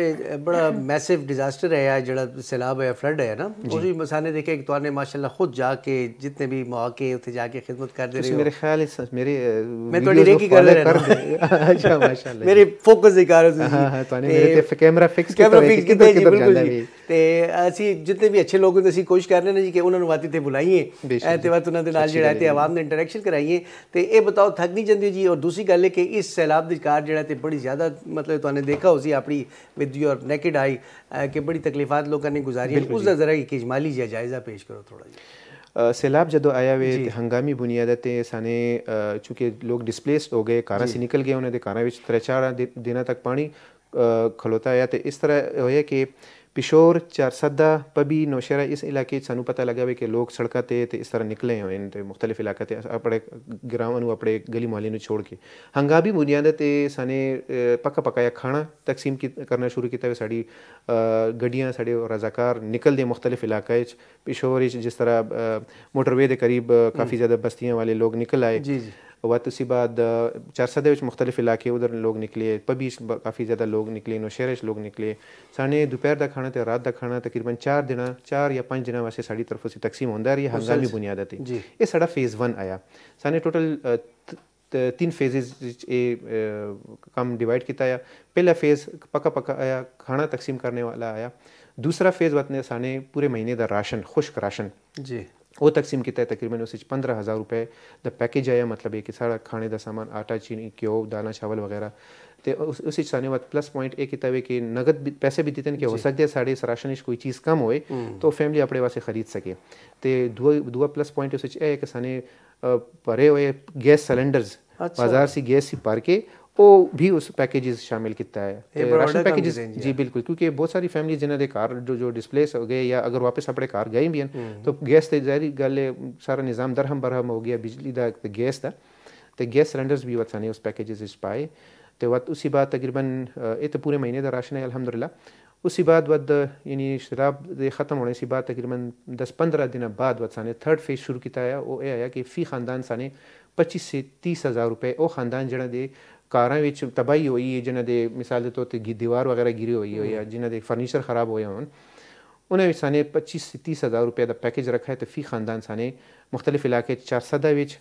Speaker 1: बड़ा मैसिव <clears throat> डिजास्टर है या जेड़ा सैलाब है फ्लड है ना उसी मसाने देखे एक तौर ने माशाल्लाह खुद जाके जितने भी मौके उठे जाके खिदमत कर दे रहे हो मेरे
Speaker 3: ख्याल से मेरे मैं तो थोड़ी रेकी कर रहा हूं <laughs> अच्छा माशाल्लाह मेरे फोकस ही कर रहे हो हां हां तो मेरे कैमरा फिक्स कैमरा फिक्स किते बिल्कुल जी
Speaker 1: ते असि जितने भी अच्छे लोग ਤੇ ਅਸੀਂ ਕੋਸ਼ਿਸ਼ ਕਰ ਰਹੇ ਨੇ ਜੀ ਕਿ ਉਹਨਾਂ ਨੂੰ ਵਾਤੀ ਤੇ ਬੁਲਾਈਏ ਤੇ ਵਤ ਉਹਨਾਂ ਦੇ ਨਾਲ ਜਿਹੜਾ ਤੇ ਆਵਾਮ ਨਾਲ ਇੰਟਰੈਕਸ਼ਨ ਕਰਾਈਏ ਤੇ ਇਹ ਬਤਾਓ ਥੱਕ ਨਹੀਂ ਜਾਂਦੇ ਜੀ ਔਰ ਦੂਸਰੀ ਗੱਲ ਹੈ ਕਿ ਇਸ ਸੈਲਾਬ ਦੇ ਕਾਰ ਜਿਹੜਾ ਤੇ ਬੜੀ ਜ਼ਿਆਦਾ ਮਤਲਬ ਤੁਹਾਨੂੰ ਦੇਖਾ ਹੋਸੀ ਆਪਣੀ ਵਿਦ ਯੂਰ ਨੈਕਡ ਆਈ ਕਿ ਬੜੀ ਤਕਲੀਫਾਂ ਲੋਕਾਂ ਨੇ ਗੁਜ਼ਾਰੀਆਂ ਉਸ ਦਾ ਜ਼ਰਾ ਇੱਕ ਇਜਮਾਲੀ ਜਿਹਾ ਜਾਇਜ਼ਾ ਪੇਸ਼ ਕਰੋ ਥੋੜਾ ਜੀ
Speaker 3: ਸੈਲਾਬ ਜਿਹਾ सैलाब जो ਹੰਗਾਮੀ ਬੁਨਿਆਦ ਤੇ ਸਾਨੇ ते ਲੋਕ चूँकि ਹੋ ਗਏ हो गए ਨਿਕਲ ਗਏ ਉਹਨਾਂ ਦੇ उन्होंने ਵਿੱਚ ਤਰੇ ਚਾਰ ਦਿਨਾਂ ਤੱਕ ਪਾਣੀ ਖਲੋਤਾ ਆਇਆ ਤੇ ਇਸ ਤਰ੍ਹਾਂ ਹੋਇਆ ਕਿ ਪਿਸ਼ੋਰ ਚਰਸਦਾ ਪਬੀ ਨੋਸ਼ਰਾ ਇਸ ਇਲਾਕੇ 'ਚ ਸਾਨੂੰ ਪਤਾ ਲੱਗਾ ਵੀ ਕਿ ਲੋਕ ਸੜਕਾਂ ਤੇ ਤੇ ਇਸ ਤਰ੍ਹਾਂ ਨਿਕਲੇ ਹੋਏ ਨੇ ਤੇ ਮੁxtਲਿਫ ਇਲਾਕੇ ਤੇ ਆਪਣੇ ਗ੍ਰਾਮਾਂ ਨੂੰ ਆਪਣੇ ਗਲੀ ਮੁਹੱਲੇ ਨੂੰ ਛੋੜ ਕੇ ਹੰਗਾਬੀ ਬੁਨਿਆਦ ਤੇ ਸਾਨੇ ਪੱਕਾ ਪਕਾਇਆ ਖਾਣਾ ਤਕਸੀਮ ਕਰਨਾ ਸ਼ੁਰੂ ਕੀਤਾ ਵੀ ਸਾਡੀ ਗੱਡੀਆਂ ਸਾਡੇ ਰਜ਼ਾਕਾਰ ਨਿਕਲਦੇ ਮੁxtਲਿਫ ਇਲਾਕੇ 'ਚ ਪਿਸ਼ੋਰ 'ਚ ਜਿਸ ਤਰ੍ਹਾਂ ਮੋਟਰਵੇ ਦੇ ਕਰੀਬ ਕਾਫੀ ਜ਼ਿਆਦਾ ਬਸਤੀਆਂ ਵਾਲੇ ਲੋਕ ਨਿਕਲ ਆਏ ਜੀ ਜੀ वतुसी बाद चरसा ਦੇ ਵਿੱਚ ਮੁxtਲਿਫ ਇਲਾਕੇ ਉਧਰ ਲੋਕ ਨਿਕਲੇ ਪਬੀਸ਼ ਕਾਫੀ ਜ਼ਿਆਦਾ ਲੋਕ ਨਿਕਲੇ ਨੋ ਸ਼ਹਿਰਸ਼ ਲੋਕ ਨਿਕਲੇ ਸਾਨੇ ਦੁਪਹਿਰ ਦਾ ਖਾਣਾ ਤੇ ਰਾਤ ਦਾ ਖਾਣਾ ਤਕਰੀਬਨ 4 ਦਿਨਾਂ 4 ਜਾਂ 5 ਦਿਨਾਂ ਵਾਸਤੇ ਸਾਡੀ ਤਰਫੋਂ ਸੇ ਤਕਸੀਮ ਹੁੰਦਾ ਰਹੀ ਹੰਗਾਮੀ ਬੁਨਿਆਦ ਤੇ ਇਹ ਸਾਡਾ ਫੇਜ਼ 1 ਆਇਆ ਸਾਨੇ ਟੋਟਲ ਤਿੰਨ ਫੇਜ਼ਸ ਵਿੱਚ ਇਹ ਕੰਮ ਡਿਵਾਈਡ ਕੀਤਾ ਆ ਪਹਿਲਾ ਫੇਜ਼ ਪੱਕਾ ਪੱਕਾ ਆਇਆ ਖਾਣਾ ਤਕਸੀਮ ਕਰਨੇ ਵਾਲਾ ਆਇਆ ਦੂਸਰਾ ਫੇਜ਼ ਵਤਨੇ ਸਾਨੇ ਪੂਰੇ ਮਹੀਨੇ ਦਾ ਰਾਸ਼ਨ ਖੁਸ਼ਕ ਰਾਸ਼ਨ ਜੀ ਉਹ ਤਕਸੀਮ ਕੀਤਾ ਹੈ तकरीबन उस 15000 ਰੁਪਏ ਦਾ ਪੈਕੇਜ ਆਇਆ ਮਤਲਬ ਇਹ ਕਿ ਸਾਰਾ ਖਾਣੇ ਦਾ ਸਾਮਾਨ ਆਟਾ ਚੀਨੀ ਕਿਉ ਦਾਣਾ ਚਾਵਲ ਵਗੈਰਾ ਤੇ ਉਸ ਵਿੱਚ ਸਾਨੇ ਬਾਅਦ ਪਲੱਸ ਪੁਆਇੰਟ ਇਹ ਕੀਤਾ ਵੀ ਕਿ ਨਗਦ ਪੈਸੇ ਵੀ ਦਿੱਤੇ ਨੇ ਕਿ ਹੋ ਸਕਦੇ ਸਾਡੇ ਰਾਸ਼ਨ ਵਿੱਚ ਕੋਈ ਚੀਜ਼ ਕਮ ਹੋਏ ਤਾਂ ਫੈਮਿਲੀ ਆਪਣੇ ਵਾਸਤੇ ਖਰੀਦ ਸਕੇ ਤੇ ਦੂਆ ਦੂਆ ਪਲੱਸ ਪੁਆਇੰਟ ਉਸ ਵਿੱਚ ਇਹ ਹੈ ਕਿ ਸਾਨੇ ਭਰੇ ਹੋਏ ਗੈਸ ਸਿਲੰਡਰਸ ਬਾਜ਼ਾਰ ਸੀ ਗੈਸ ਸੀ ਪਰ ਕੇ ਉਹ ਵੀ ਉਸ ਪੈਕੇजेस ਸ਼ਾਮਿਲ ਕੀਤਾ ਹੈ ਰਾਸ਼ਨ ਪੈਕੇजेस ਜੀ ਬਿਲਕੁਲ ਕਿਉਂਕਿ ਬਹੁਤ ਸਾਰੀ ਫੈਮਿਲੀ ਜਿਨ੍ਹਾਂ ਦੇ ਘਰ ਜੋ ਜੋ ਡਿਸਪਲੇਸ ਹੋ ਗਏ ਜਾਂ ਅਗਰ ਵਾਪਸ ਆਪਣੇ ਘਰ ਗਏ ਵੀ ਹਨ ਤਾਂ ਗੈਸ ਤੇ ਜ਼ਾਹਰੀ ਗੱਲ ਹੈ ਸਾਰਾ ਨਿਜ਼ਾਮ ਦਰਹਮ ਬਰਹਮ ਹੋ ਗਿਆ ਬਿਜਲੀ ਦਾ ਤੇ ਗੈਸ ਦਾ ਤੇ ਗੈਸ ਸਿਲੰਡਰਸ ਵੀ ਵਤਸਾਨੇ ਉਸ ਪੈਕੇजेस ਇਸ ਪਾਏ ਤੇ ਵਤ ਉਸੇ ਬਾਅਦ ਤਕਰੀਬਨ ਇਹ ਤਾਂ ਪੂਰੇ ਮਹੀਨੇ ਦਾ ਰਾਸ਼ਨ ਹੈ ਅਲਹਮਦੁਲਿਲਾ ਉਸੇ ਬਾਅਦ ਵਤ ਯਾਨੀ ਸ਼ਰਾਬ ਦੇ ਖਤਮ ਹੋਣੇ ਸੀ ਬਾਅਦ ਤਕਰੀਬਨ 10-15 ਦਿਨਾਂ ਬਾਅਦ ਵਤ ਸਾਨੇ ਥਰਡ ਫੇਸ ਸ਼ੁਰੂ ਕੀਤਾ ਹੈ ਉਹ ਇਹ ਆਇਆ ਕਿ ਫੀ ਖਾਨਦਾਨ ਸਾਨੇ 25 ਸੇ 30000 ਰੁਪਏ ਉਹ ਖਾਨਦਾਨ ਜਿਹੜਾ ਦੇ ਕਾਰਾਂ ਵਿੱਚ ਤਬਾਹੀ ਹੋਈ ਹੈ ਜਿਨ੍ਹਾਂ ਦੇ ਮਿਸਾਲ ਦੇ ਤੌਰ ਤੇ ਦੀਵਾਰ ਵਗੈਰਾ ਗਿਰੀ ਹੋਈ ਹੈ ਜਾਂ ਜਿਨ੍ਹਾਂ ਦੇ ਫਰਨੀਚਰ ਖਰਾਬ ਹੋਇਆ ਹੋਣ ਉਹਨਾਂ ਵਿੱਚ ਸਾਨੇ 25 30000 ਰੁਪਏ ਦਾ ਪੈਕੇਜ ਰੱਖਿਆ ਤੇ ਫੀ ਖਾਨਦਾਨ ਸਾਨੇ ਮੁxtਲਿਫ ਇਲਾਕੇ ਚਾਰਸਦਾ ਵਿੱਚ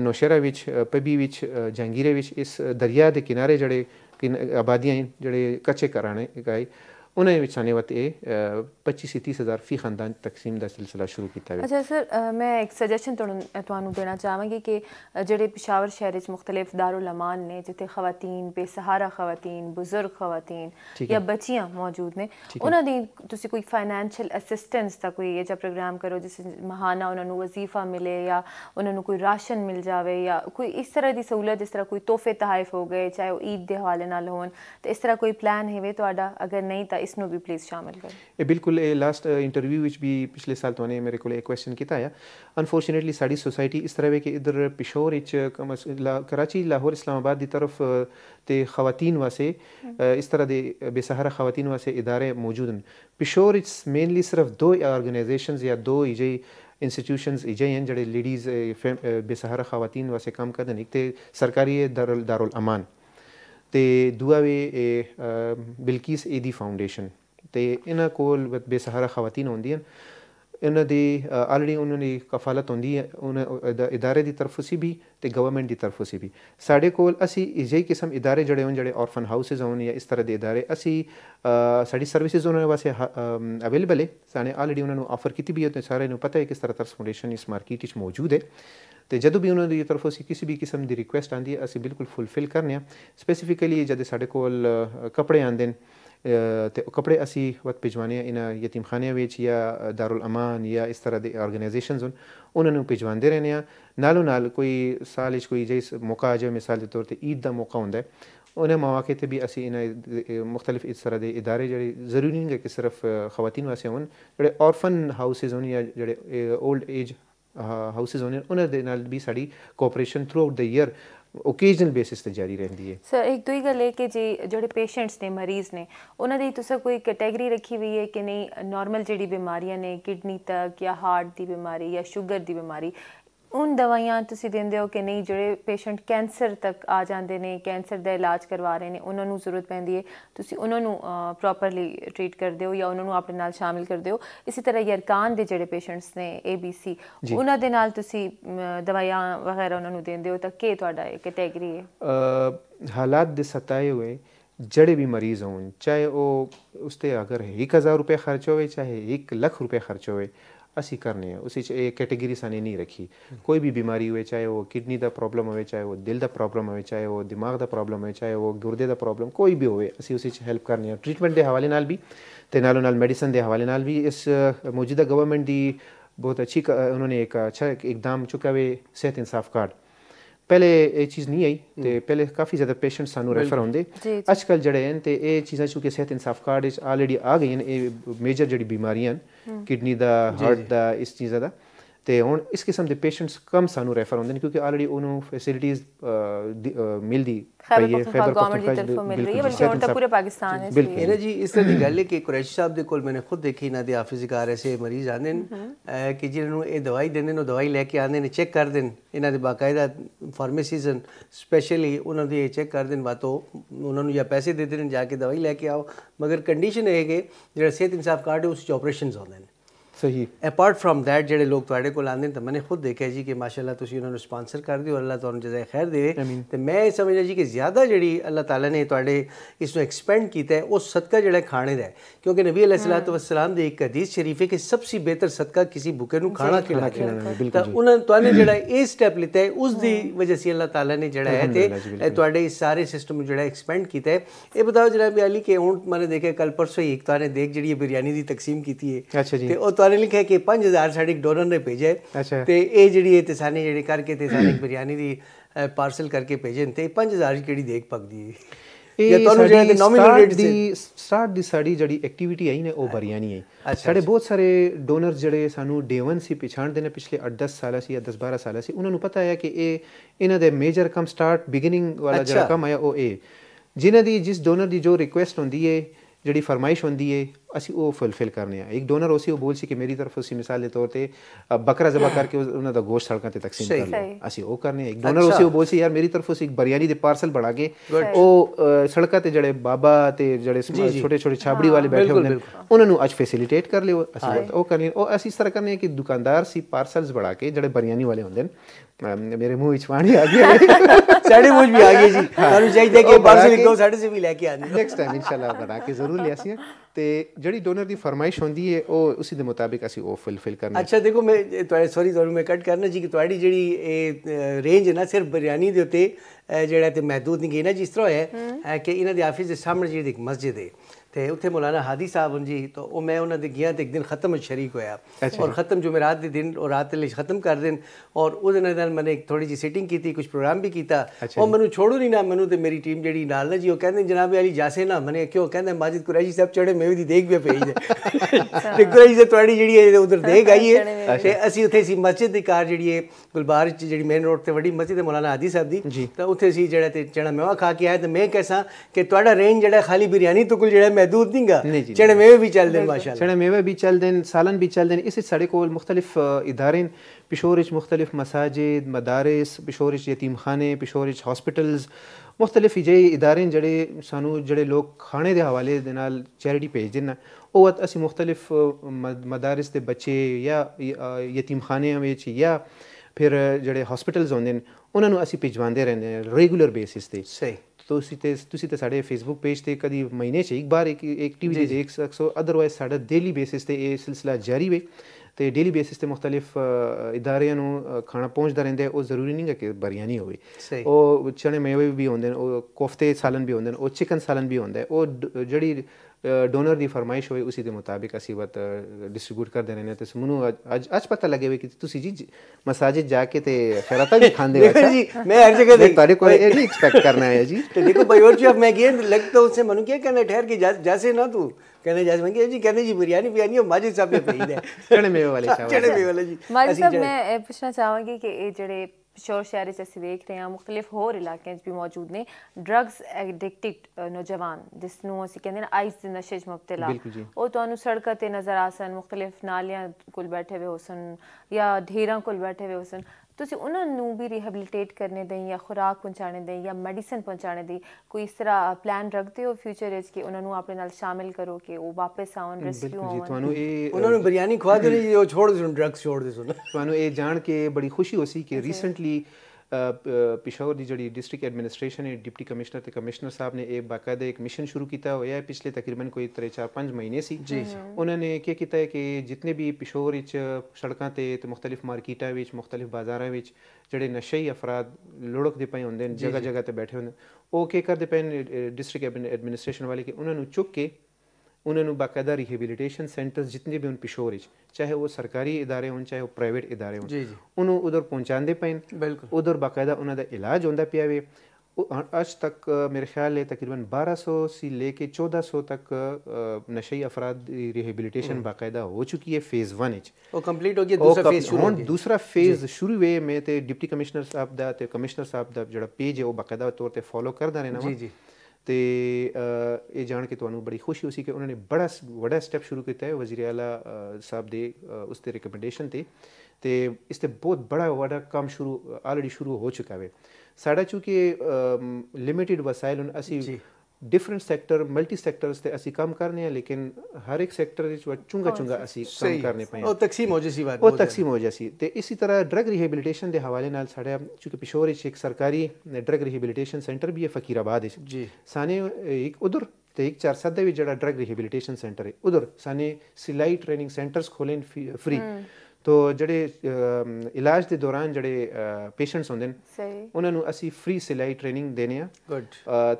Speaker 3: ਨੋਸ਼ੇਰਾ ਵਿੱਚ ਪਬੀ ਵਿੱਚ ਜੰਗੀਰੇ ਵਿੱਚ ਇਸ ਦਰਿਆ ਦੇ ਕਿਨਾਰੇ ਜੜੇ ਕਿ ਆਬਾਦੀਆਂ ਜਿਹੜੇ ਕੱਚੇ ਘਰਾਂ ਨੇ ਗਾਏ उन्हें विच आने वाले पच्चीस तीस हज़ार फी खानदान तकसीम का सिलसिला शुरू किया अच्छा
Speaker 2: सर मैं एक सजैशन तुहानू देना चाहवागी कि जोड़े पिशावर शहर मुख्तलिफ दारुलमान ने जिते खवतन बेसहारा खवतन बुजुर्ग खवतन या बच्चियाँ मौजूद ने उन्होंने तुम कोई फाइनैशियल असिस्टेंस का कोई यह प्रोग्राम करो जिस महाना उन्होंने वजीफा मिले या उन्होंने कोई राशन मिल जाए या कोई इस तरह की सहूलत जिस तरह कोई तोहफे तहफ हो गए चाहे वो ईद के हवाले न हो इस तरह कोई प्लान है वे तो अगर नहीं तो इस नो भी प्लीज शामिल कर
Speaker 3: बिल्कुल ए लास्ट इंटरव्यू विच भी पिछले साल तो मेरे को क्वेश्चन किया है अनफॉर्चुनेटली साड़ी सोसाइटी इस तरह है कि इधर पिशोर इच कराची लाहौर इस्लामाबाद की तरफ ते खातन वासे इस तरह के बेसहारा खातन वासे इदारे मौजूद हैं पिशोर इच मेनली सिर्फ दो ऑर्गेनाइजेशन या दो इजे इंस्टीट्यूशंस इजे हैं जड़े लेडीज़ बेसहारा खातन वासे काम कर दें एक तो सरकारी दारुल अमान ਤੇ ਦੂਆ ਵੀ ਬਿਲਕੀਸ ਏਦੀ ਫਾਊਂਡੇਸ਼ਨ ਤੇ ਇਹਨਾਂ ਕੋਲ ਬੇਸਹਾਰਾ ਖਵਾਤੀਨ ਹੁੰਦੀਆਂ ਇਹਨਾਂ ਦੀ ਆਲਰੇਡੀ ਉਹਨਾਂ ਦੀ ਕਫਾਲਤ ਹੁੰਦੀ ਹੈ ਉਹਨਾਂ ਇਦਾਰੇ ਦੀ ਤਰਫੋਂ ਸੀ ਵੀ ਤੇ ਗਵਰਨਮੈਂਟ ਦੀ ਤਰਫੋਂ ਸੀ ਵੀ ਸਾਡੇ ਕੋਲ ਅਸੀਂ ਇਸੇ ਕਿਸਮ ਇਦਾਰੇ ਜਿਹੜੇ ਹੋਣ ਜਿਹੜੇ ਔਰਫਨ ਹਾਊਸਸ ਹੋਣ ਜਾਂ ਇਸ ਤਰ੍ਹਾਂ ਦੇ ਇਦਾਰੇ ਅਸੀਂ ਸਾਡੀ ਸਰਵਿਸਿਜ਼ ਉਹਨਾਂ ਵਾਸਤੇ ਅਵੇਲੇਬਲ ਹੈ ਸਾਨੇ ਆਲਰੇਡੀ ਉਹਨਾਂ ਨੂੰ ਆਫਰ ਕੀਤੀ ਵੀ ਹੈ ਤੇ ਸਾਰਿਆਂ ਨੂੰ ਪਤਾ ਹੈ ਕਿ ਇਸ ਤਰ੍ਹਾਂ ਤਰਸ ਫਾਊਂਡੇਸ਼ਨ ਇਸ ਮਾਰਕੀਟ ਵਿੱਚ ਮੌਜੂਦ ਹੈ तो जो भी उन्होंने ये तरफ असी किसी भी किस्म की रिक्वेस्ट आँदी है असं बिल्कुल फुलफिल करने स्पेसीफिकली जब साढ़े को कपड़े आते हैं तो कपड़े असी वक्त भिजवाने इन यतीमखानिया या दारुल अमान या इस तरह के ऑर्गेनाइजेशन उन्होंने भिजवाते रहने नालों नाल कोई साल कोई अजय मौका अजय मिसाल के तौर पर ईद का मौका होंगे उन्हें मौके पर भी असी इन मुख्तलिफ इस तरह के इदारे जो जरूरी नहीं है कि सिर्फ खुवान वास्तव हो जो ऑरफन हाउसिज होने या जो ओल्ड एज ਹਾਊਸਸ ਉਹਨਾਂ ਦੇ ਨਾਲ ਵੀ ਸਾਡੀ cooperation throughout the year occasional basis ਤੇ ਜਾਰੀ ਰਹਿੰਦੀ ਹੈ
Speaker 2: ਸਰ ਇੱਕ ਦੋ ਹੀ ਗੱਲ ਹੈ ਕਿ ਜੀ ਜਿਹੜੇ ਪੇਸ਼ੈਂਟਸ ਨੇ ਮਰੀਜ਼ ਨੇ ਉਹਨਾਂ ਦੀ ਤੁਸੀਂ ਕੋਈ ਕੈਟਾਗਰੀ ਰੱਖੀ ਹੋਈ ਹੈ ਕਿ ਨਹੀਂ ਨਾਰਮਲ ਜਿਹੜੀ ਬਿਮਾਰੀਆਂ ਨੇ ਕਿਡਨੀ ਤੱਕ ਜਾਂ ਹਾਰਟ ਦੀ ਬਿਮਾਰੀ ਜਾਂ ਸ਼ੂਗਰ ਦੀ ਬਿਮਾਰੀ ਉਨ ਦਵਾਈਆਂ ਤੁਸੀਂ ਦਿੰਦੇ ਹੋ ਕਿ ਨਹੀਂ ਜਿਹੜੇ ਪੇਸ਼ੈਂਟ ਕੈਂਸਰ ਤੱਕ ਆ ਜਾਂਦੇ ਨੇ ਕੈਂਸਰ ਦਾ ਇਲਾਜ ਕਰਵਾ ਰਹੇ ਨੇ ਉਹਨਾਂ ਨੂੰ ਜ਼ਰੂਰਤ ਪੈਂਦੀ ਹੈ ਤੁਸੀਂ ਉਹਨਾਂ ਨੂੰ ਪ੍ਰੋਪਰਲੀ ਟ੍ਰੀਟ ਕਰਦੇ ਹੋ ਜਾਂ ਉਹਨਾਂ ਨੂੰ ਆਪਣੇ ਨਾਲ ਸ਼ਾਮਿਲ ਕਰਦੇ ਹੋ ਇਸੇ ਤਰ੍ਹਾਂ ਯਰਕਾਨ ਦੇ ਜਿਹੜੇ ਪੇਸ਼ੈਂਟਸ ਨੇ ABC ਉਹਨਾਂ ਦੇ ਨਾਲ ਤੁਸੀਂ ਦਵਾਈਆਂ ਵਗੈਰਾ ਉਹਨਾਂ ਨੂੰ ਦਿੰਦੇ ਹੋ ਤਾਂ ਕੀ ਤੁਹਾਡਾ ਇਹ ਕੈਟਾਗਰੀ ਹੈ
Speaker 3: ਹਾਲਾਤ ਦੇ ਸਤਾਏ ਹੋਏ जड़े भी मरीज हों चाहे वो उसते अगर एक हज़ार रुपये खर्च होए चाहे एक लाख रुपये खर्च होए असी करने हैं उसी कैटेगरी से नहीं रखी कोई भी बीमारी हो चाहे वो किडनी का प्रॉब्लम हो चाहे वो दिल का प्रॉब्लम हो चाहे वो दिमाग का प्रॉब्लम हो चाहे वो गुरदे का प्रॉब्लम कोई भी होल्प करने हैं ट्रीटमेंट के हवाले भी तो नालो नाल मेडिसन के हवाले भी इस मौजूदा गवर्नमेंट की बहुत अच्छी उन्होंने एक अच्छा एकदम चुका हुए सेहत इंसाफ कार्ड ਪਹਿਲੇ ਇਹ ਚੀਜ਼ ਨਹੀਂ ਆਈ ਤੇ ਪਹਿਲੇ ਕਾਫੀ ਜ਼ਿਆਦਾ ਪੇਸ਼ੈਂਟ ਸਾਨੂੰ ਰੈਫਰ ਹੁੰਦੇ ਅੱਜ ਕੱਲ ਜਿਹੜੇ ਹਨ ਤੇ ਇਹ ਚੀਜ਼ਾਂ ਚੁੱਕੇ ਸਿਹਤ ਇਨਸਾਫ ਕਾਰਡ ਵਿੱਚ ਆਲਰੇਡੀ ਆ ਗਈਆਂ ਇਹ ਮੇਜਰ ਜਿਹੜੀ ਬਿਮਾਰੀਆਂ ਹਨ ਕਿਡਨੀ ਦਾ ਹਾਰਟ ਦਾ ਇਸ ਚੀਜ਼ਾਂ ਦਾ तो हूँ इस किस्म के पेशेंट्स कम सू रैफर होंगे क्योंकि ऑलरेडी उन्होंने फैसिलिटीज मिलती
Speaker 1: मैंने खुद देखी इन्हों के मरीज आते कि जिन्होंने दवाई दवाई लेके आते चेक कर दें इन्हों स्पैशली उन्होंने चेक जाके दवाई लेके आओ मगर कंडीशन है कि जो सेहत इंसाफ कार्ड है उस ऑपरेशन आते सही अपार्ट फ्रॉम दैट जो लोग को आते हैं तो मैंने खुद देखा जी कि माशाला उन्होंने स्पॉन्सर कर दिए और अल्लाह तुम जजाय खैर दे तो मैं समझा जी कि ज्यादा जी अल्लाह तला ने थोड़े इस एक्सपेंड किया है उस सदका जोड़ा खाने का क्योंकि नबी अलैहिस्सलाम हाँ। दे एक हदीस शरीफ है कि सबसे बेहतर सदका किसी बुके खाना खिलाने जो स्टैप लिता है उसकी हाँ। वजह से अल्लाह तला ने जोड़ा है थोड़े इस सारे सिस्टम जो एक्सपेंड किया है ये बताओ जरा अली कि हूँ मैंने देखे कल परसों एक तुमने देख जी बिरयानी की तकसीम की है अच्छा जी तो ਨੇ ਲਿਖਿਆ ਕਿ 5000 ਸਾਡੇ ਡੋਨਰ ਨੇ ਭੇਜੇ ਤੇ ਇਹ ਜਿਹੜੀ ਇਹ ਤਸਾਨੀ ਜਿਹੜੀ ਕਰਕੇ ਸਾਡੇ ਬਿਰਿਆਨੀ ਦੀ ਪਾਰਸਲ ਕਰਕੇ ਭੇਜੇ ਤੇ 5000 ਕਿਹੜੀ ਦੇਖ ਪਕਦੀ ਹੈ ਇਹ ਤੁਹਾਨੂੰ ਜਿਹੜੇ ਨੋਮੀਨਲ ਰੇਟ ਦੀ
Speaker 3: ਸਟਾਰਟ ਦੀ ਸਾਡੀ ਜਿਹੜੀ ਐਕਟੀਵਿਟੀ ਆਈ ਨੇ ਉਹ ਬਰੀਆਨੀ ਆਈ ਸਾਡੇ ਬਹੁਤ ਸਾਰੇ ਡੋਨਰ ਜਿਹੜੇ ਸਾਨੂੰ ਡੇ 1 ਸੀ ਪਛਾਣਦੇ ਨੇ ਪਿਛਲੇ 8-10 ਸਾਲਾਂ ਸੀ ਜਾਂ 10-12 ਸਾਲਾਂ ਸੀ ਉਹਨਾਂ ਨੂੰ ਪਤਾ ਹੈ ਕਿ ਇਹ ਇਹਨਾਂ ਦੇ ਮੇਜਰ ਕਮ ਸਟਾਰਟ ਬਿਗਨਿੰਗ ਵਾਲਾ ਜਿਹੜਾ ਕਮ ਆਇਆ ਉਹ ਇਹ ਜਿਨ੍ਹਾਂ ਦੀ ਜਿਸ ਡੋਨਰ ਦੀ ਜੋ ਰਿਕੁਐਸਟ ਹੁੰਦੀ ਹੈ ਜਿਹੜੀ ਫਰਮਾਇਸ਼ ਹੁੰਦੀ ਹੈ ਅਸੀਂ ਉਹ ਫੁਲਫਿਲ ਕਰਨੇ ਆ ਇੱਕ ਡੋਨਰ ਉਸੇ ਉਹ ਬੋਲ ਸੀ ਕਿ ਮੇਰੀ ਤਰਫ ਉਸੇ ਮਿਸਾਲ ਦੇ ਤੌਰ ਤੇ ਬੱਕਰਾ ਜ਼ਬਾ ਕਰਕੇ ਉਹਨਾਂ ਦਾ ਗੋਸ਼ਤ ਸੜਕਾਂ ਤੇ ਤਕਸੀਮ ਕਰ ਲਓ ਅਸੀਂ ਉਹ ਕਰਨੇ ਆ ਇੱਕ ਡੋਨਰ ਉਸੇ ਉਹ ਬੋਲ ਸੀ ਯਾਰ ਮੇਰੀ ਤਰਫ ਉਸੇ ਇੱਕ ਬਰੀਆਨੀ ਦੇ ਪਾਰਸਲ ਬਣਾ ਕੇ ਉਹ ਸੜਕਾਂ ਤੇ ਜਿਹੜੇ ਬਾਬਾ ਤੇ ਜਿਹੜੇ ਛੋਟੇ ਛੋਟੇ ਛਾਬੜੀ ਵਾਲੇ ਬੈਠੇ ਹੁੰਦੇ ਉਹਨਾਂ ਨੂੰ ਅੱਜ ਫੈਸਿਲਿਟੇਟ ਕਰ ਲਿਓ ਅਸੀਂ ਉਹ ਕਰਨੇ ਉਹ ਅਸੀਂ ਇਸ ਤਰ੍ਹਾਂ ਕਰਨੇ ਕਿ ਦੁਕਾਨਦਾਰ ਸੀ ਪਾਰਸਲਸ ਬਣਾ ਕੇ ਜਿਹੜੇ ਬਰੀਆਨੀ ਵਾਲੇ ਹੁੰਦੇ ਨੇ ਮੇਰੇ ਮੂੰਹ ਵਿੱਚ ਪਾਣੀ ਆ ਗਿਆ ਸਾਡੇ ਮੂੰਹ ਵੀ ਆ ਗਈ ਜੀ ਤੁਹਾਨੂੰ ਚਾਹੀਦਾ ਕਿ ਪਾਰਸਲ ਇੱਕੋ ਸਾਡੇ ਸੇ ਵੀ ਲੈ ਕੇ ਆਣੀ ਨੈਕਸਟ ਟਾਈਮ ਇਨਸ਼ਾਅੱਲਾ ਬਣਾ ਕੇ ਜ਼ਰੂਰ ਲਿਆਸੀ ਤੇ ਜਿਹੜੀ ਡੋਨਰ ਦੀ ਫਰਮਾਇਸ਼ ਹੁੰਦੀ ਹੈ ਉਹ ਉਸੇ ਦੇ ਮੁਤਾਬਿਕ ਅਸੀਂ ਉਹ ਫਿਲਫਿਲ ਕਰਨਾ
Speaker 1: ਅੱਛਾ ਦੇਖੋ ਮੈਂ ਤੁਹਾਡੇ ਸੌਰੀ ਤੁਹਾਨੂੰ ਮੈਂ ਕੱਟ ਕਰਨਾ ਜੀ ਕਿ ਤੁਹਾਡੀ ਜਿਹੜੀ ਇਹ ਰੇਂਜ ਹੈ ਨਾ ਸਿਰਫ ਬਿਰਿਆਨੀ ਦੇ ਉੱਤੇ ਜਿਹੜਾ ਤੇ ਮਹਦੂਦ ਨਹੀਂ ਗਈ ਨਾ ਜਿਸ ਤਰ੍ਹਾਂ ਹੈ ਕਿ ਇਹਨਾਂ ਦੇ ਆਫਿਸ ਦੇ ਸਾਹਮਣੇ ਜਿਹੜੀ ਇੱਕ ਮਸਜਿਦ ਹੈ तो उत्थे मौलाना हादी साहब हूँ जी तो वो मैं उन्होंने गियाँ तो एक दिन खत्म शरीक होया अच्छा। और खत्म जो मैं रात दिन और रात खत्म कर दिन और मैंने एक थोड़ी जी सीटिंग की कुछ प्रोग्राम भी किया अच्छा और मैं छोड़ू नहीं ना मैंने तो मेरी टीम जी ना जी वो कहें जनाब अली जासे ना मैंने क्यों कहें माजिद कुरैजी साहब चढ़े मैं भी देख भी पेज है साहब थोड़ी जी उधर देख आई है तो असं उत्थे मस्जिद की कार जी गुलबार जी मेन रोड से वही मस्जिद है मौलाना हादी साहब की तो उत्थे जरा मेवा खा के आया तो मैं कैसा कि थोड़ा रेंज जरा खाली बिरयानी तुकुल जो है महदूद नहीं गा चढ़मेवे भी चल दिन माशा
Speaker 3: चढ़मेवे भी चल दिन सालन भी चल दिन इस साढ़े को मुख्तलिफ इदारे पिशोर मुख्तलिफ मसाजिद मदारस पिशोर यतीम खाने पिशोर हॉस्पिटल्स ਮੁxtਲਿਫ ਜਿਹੇ ادارے ਜਿਹੜੇ ਸਾਨੂੰ ਜਿਹੜੇ ਲੋਕ ਖਾਣੇ ਦੇ حوالے ਦੇ ਨਾਲ ਚੈਰਿਟੀ ਭੇਜਦੇ ਨੇ ਉਹ ਵਤ ਅਸੀਂ مختلف ਮਦਾਰਸ ਦੇ ਬੱਚੇ ਜਾਂ ਯਤੀਮਖਾਨਿਆਂ ਵਿੱਚ ਜਾਂ ਫਿਰ ਜਿਹੜੇ ਹਸਪੀਟਲਸ ਹੁੰਦੇ ਨੇ ਉਹਨਾਂ ਨੂੰ ਅਸੀਂ ਭਿਜਵਾਉਂਦੇ ਰਹਿੰਦੇ ਨੇ ਰੈਗੂਲਰ ਬੇਸਿਸ ਤੇ ਸਹੀ ਤੁਸੀਂ ਤੇ ਤੁਸੀਂ ਤੇ ਸਾਡੇ ਫੇਸਬੁੱਕ ਪੇਜ ਤੇ ਕਦੀ ਮਹੀਨੇ 'ਚ ਇੱਕ ਵਾਰ ਇੱਕ ਐਕਟੀਵਿਟੀ ਦੇਖ ਸਕੋ ਅਦਰਵਾਇਜ਼ ਸਾਡਾ ਡੇਲੀ ਬੇਸਿਸ ਤੇ ਇਹ ਸਿਲਸਿਲਾ ਜਾਰੀ ਵੇ ਤੇ ਡੇਲੀ ਬੇਸਿਸ ਤੇ ਮੁxtਲਿਫ ਇਦਾਰਿਆਂ ਨੂੰ ਖਾਣਾ ਪਹੁੰਚਦਾ ਰਹਿੰਦਾ ਉਹ ਜ਼ਰੂਰੀ ਨਹੀਂ ਹੈ ਕਿ ਬਰੀਆਨੀ ਹੋਵੇ ਉਹ ਚਣੇ ਮੇਵੇ ਵੀ ਹੁੰਦੇ ਨੇ ਉਹ ਕੋਫਤੇ ਸਾਲਨ ਵੀ ਹੁੰਦੇ ਨੇ ਉਹ ਚਿਕਨ ਸਾਲਨ ਵੀ ਹੁੰਦਾ ਉਹ ਜਿਹੜੀ ਡੋਨਰ ਦੀ ਫਰਮਾਇਸ਼ ਹੋਵੇ ਉਸੇ ਦੇ ਮੁਤਾਬਿਕ ਅਸੀਂ ਵਤ ਡਿਸਟ੍ਰਿਬਿਊਟ ਕਰ ਦੇਣੇ ਨੇ ਤੇ ਸਮਨੂ ਅੱਜ ਅੱਜ ਪਤਾ ਲੱਗੇ ਵੀ ਕਿ ਤੁਸੀਂ ਜੀ ਮਸਾਜਿਦ ਜਾ ਕੇ ਤੇ ਖਰਤਾ ਵੀ ਖਾਂਦੇ ਹੋ ਜੀ ਮੈਂ ਹਰ ਜਗ੍ਹਾ ਦੇ ਤੁਹਾਡੇ ਕੋਲ ਇਹ ਨਹੀਂ ਐਕਸਪੈਕਟ ਕਰਨਾ ਹੈ ਜੀ ਤੇ ਦੇਖੋ ਬਈ ਵਰਜੀ ਆਫ
Speaker 1: ਮੈਂ ਗਿਆ ਲੱਗਦਾ ਉਸੇ ਮਨੂ ਕੀ ਕਹਿੰਦੇ ਠਹਿਰ ਕੇ ਜੈਸੇ ਨਾ ਤੂੰ ਕਹਿੰਦੇ ਜੈਸੇ ਮੰਗੇ ਜੀ ਕਹਿੰਦੇ ਜੀ ਬਰੀਆਨੀ ਬਿਆਨੀ ਉਹ ਮਾਜੀ ਸਾਹਿਬ ਦੇ ਪਈਦੇ ਚਣੇ ਮੇਵੇ ਵਾਲੇ ਚਾਹ ਚਣੇ ਮੇਵੇ ਵਾਲੇ ਜੀ ਮਾਜੀ ਸਾਹਿਬ ਮੈਂ
Speaker 2: ਇਹ ਪੁੱਛਣਾ ਚਾਹਾਂਗੀ ਕਿ ਇਹ ਜਿਹੜੇ शोर शहर जैसे देख रहे हैं मुख्तलिफ होर इलाक भी मौजूद ने ड्रग्स एडिक्टिड नौजवान जिसनों अस कहते हैं आइस के नशे च मुबतला तो सड़क ते नज़र आ सन मुख्तलिफ नालिया को बैठे हुए हो सन या ढेर को बैठे हुए होसन ਤੁਸੀਂ ਉਹਨਾਂ ਨੂੰ ਵੀ ਰੀਹੈਬਿਲਿਟੇਟ ਕਰਨੇ ਦੇ ਜਾਂ ਖੁਰਾਕ ਪਹੁੰਚਾਣੇ ਦੇ ਜਾਂ ਮੈਡੀਸਨ ਪਹੁੰਚਾਣੇ ਦੀ ਕੋਈ ਇਸ ਤਰ੍ਹਾਂ ਪਲਾਨ ਰੱਖਦੇ ਹੋ ਫਿਊਚਰ ਵਿੱਚ ਕਿ ਉਹਨਾਂ ਨੂੰ ਆਪਣੇ ਨਾਲ ਸ਼ਾਮਿਲ ਕਰੋ ਕਿ ਉਹ ਵਾਪਸ ਆਉਣ ਰੈਸਕਿਊ ਹੋਣ ਤੁਹਾਨੂੰ
Speaker 3: ਇਹ ਉਹਨਾਂ ਨੂੰ ਬਰੀਆਨੀ ਖਵਾ ਦੇ ਉਹ ਛੋੜ ਦੇ ਡਰੱਗਸ ਛੋੜ ਦੇ ਤੁਹਾਨੂੰ ਇਹ ਜਾਣ ਕੇ ਬੜੀ ਖੁਸ਼ੀ ਹੋਸੀ ਕਿ ਰੀਸੈਂਟਲੀ पिशौर की जी डिस्ट्रिक्ट एडमिनिस्ट्रेशन है डिप्टी कमिश्नर कमिश्नर साहब ने एक बाकायदा एक मिशन शुरू किया हो पिछले तकरीबन कोई त्रे चार पाँच महीने से जी जी हम्म। उन्होंने क्या किया है कि जितने भी पिशोर सड़कों से मुख्तलिफ मार्केटा मुख्तलिफ बाजारा जोड़े नशे ही अफराद लुढ़कते पे होंगे जगह जगह पर बैठे होंगे वो क्या करते पे डिस्ट्रिक्ट एडमिनिस्ट्रेशन वाले कि उन्होंने चुक के ਉਹਨਾਂ ਨੂੰ ਬਾਕਾਇਦਾ ਰੀਹੈਬਿਲਿਟੇਸ਼ਨ ਸੈਂਟਰਸ ਜਿੰਨੇ ਵੀ ਉਹਨਾਂ ਪਿਸ਼ੋਰ ਵਿੱਚ ਚਾਹੇ ਉਹ ਸਰਕਾਰੀ ادارے ਹੋਣ ਚਾਹੇ ਉਹ ਪ੍ਰਾਈਵੇਟ ادارے ਹੋਣ ਜੀ ਜੀ ਉਹਨੂੰ ਉਧਰ ਪਹੁੰਚਾਉਂਦੇ ਪੈਣ ਉਧਰ ਬਾਕਾਇਦਾ ਉਹਨਾਂ ਦਾ ਇਲਾਜ ਹੁੰਦਾ ਪਿਆ ਵੇ ਅੱਜ ਤੱਕ ਮੇਰੇ ਖਿਆਲ ਹੈ ਤਕਰੀਬਨ 1200 ਸੀ ਲੈ ਕੇ 1400 ਤੱਕ ਨਸ਼ਈ ਅਫਰਾਦ ਦੀ ਰਿਹੈਬਿਲਿਟੇਸ਼ਨ ਬਾਕਾਇਦਾ ਹੋ ਚੁੱਕੀ ਹੈ ਫੇਜ਼ 1 ਵਿੱਚ ਉਹ ਕੰਪਲੀਟ ਹੋ ਗਿਆ ਦੂਸਰਾ ਫੇਜ਼ ਸ਼ੁਰੂ ਹੋ ਗਿਆ ਦੂਸਰਾ ਫੇਜ਼ ਸ਼ੁਰੂ ਹੋਏ ਮੈਂ ਤੇ ਡਿਪਟੀ ਕਮਿਸ਼ਨਰ ਸਾਹਿਬ ਦਾ ਤੇ ਕਮਿਸ਼ਨਰ ਸਾਹਿਬ ਦਾ ਜਿਹੜਾ ਪੇਜ ਹੈ ਉਹ ਬਾਕਾਇਦਾ ਤੌਰ ਤੇ ਫੋਲੋ ਕਰਦਾ ਰਹਿਣਾ ਜੀ ਜੀ ਤੇ ਇਹ ਜਾਣ ਕੇ ਤੁਹਾਨੂੰ ਬੜੀ ਖੁਸ਼ੀ ਹੋਈ ਕਿ ਉਹਨਾਂ ਨੇ ਬੜਾ ਵੱਡਾ ਸਟੈਪ ਸ਼ੁਰੂ ਕੀਤਾ ਹੈ ਵਜ਼ੀਰ ਆਲਾ ਸਾਹਿਬ ਦੇ ਉਸ ਤੇ ਰეკਮੈਂਡੇਸ਼ਨ ਤੇ ਤੇ ਇਸ ਤੇ ਬਹੁਤ ਬੜਾ ਵੱਡਾ ਕੰਮ ਸ਼ੁਰੂ ਆਲਰੇਡੀ ਸ਼ੁਰੂ ਹੋ ਚੁੱਕਾ ਹੈ ਸਾਡਾ ਚੂੰਕਿ ਲਿਮਿਟਿਡ ਵਸਾਇਲ ਅਸੀਂ ਡਿਫਰੈਂਟ ਸੈਕਟਰ ਮਲਟੀ ਸੈਕਟਰਸ ਤੇ ਅਸੀਂ ਕੰਮ ਕਰਨੇ ਆ ਲੇਕਿਨ ਹਰ ਇੱਕ ਸੈਕਟਰ ਵਿੱਚ ਚੁੰਗਾ ਚੁੰਗਾ ਅਸੀਂ ਕੰਮ ਕਰਨੇ ਪਏ ਉਹ ਤਕਸੀਮ ਹੋ ਜੈਸੀ ਬਾਤ ਉਹ ਤਕਸੀਮ ਹੋ ਜੈਸੀ ਤੇ ਇਸੇ ਤਰ੍ਹਾਂ ਡਰਗ ਰਿਹੈਬਿਲਿਟੇਸ਼ਨ ਦੇ ਹਵਾਲੇ ਨਾਲ ਸਾਡੇ ਕਿਉਂਕਿ ਪਿਸ਼ੋਰ ਵਿੱਚ ਇੱਕ ਸਰਕਾਰੀ ਡਰਗ ਰਿਹੈਬਿਲਿਟੇਸ਼ਨ ਸੈਂਟਰ ਵੀ ਹੈ ਫਕੀਰਾਬਾਦ ਵਿੱਚ ਜੀ ਸਾਨੇ ਇੱਕ ਉਧਰ ਤੇ ਇੱਕ ਚਾਰ ਸੱਦੇ ਵਿੱਚ ਜਿਹੜਾ ਡਰਗ ਰਿਹੈਬਿਲਿਟੇਸ਼ਨ ਸੈਂਟਰ ਹੈ ਉਧਰ ਸਾਨੇ ਸਿਲਾਈ ਟ੍ਰੇਨਿੰਗ ਸੈਂਟਰਸ ਖੋਲਣ ਫ੍ਰੀ ਤੋ ਜਿਹੜੇ ਇਲਾਜ ਦੇ ਦੌਰਾਨ ਜਿਹੜੇ ਪੇਸ਼ੈਂਟਸ ਹੁੰਦੇ ਨੇ ਸਹੀ ਉਹਨਾਂ ਨੂੰ ਅਸੀਂ ਫ੍ਰੀ ਸਿਲਾਈ ਟ੍ਰੇਨਿੰਗ ਦੇਨੇ ਆ ਗੁੱਡ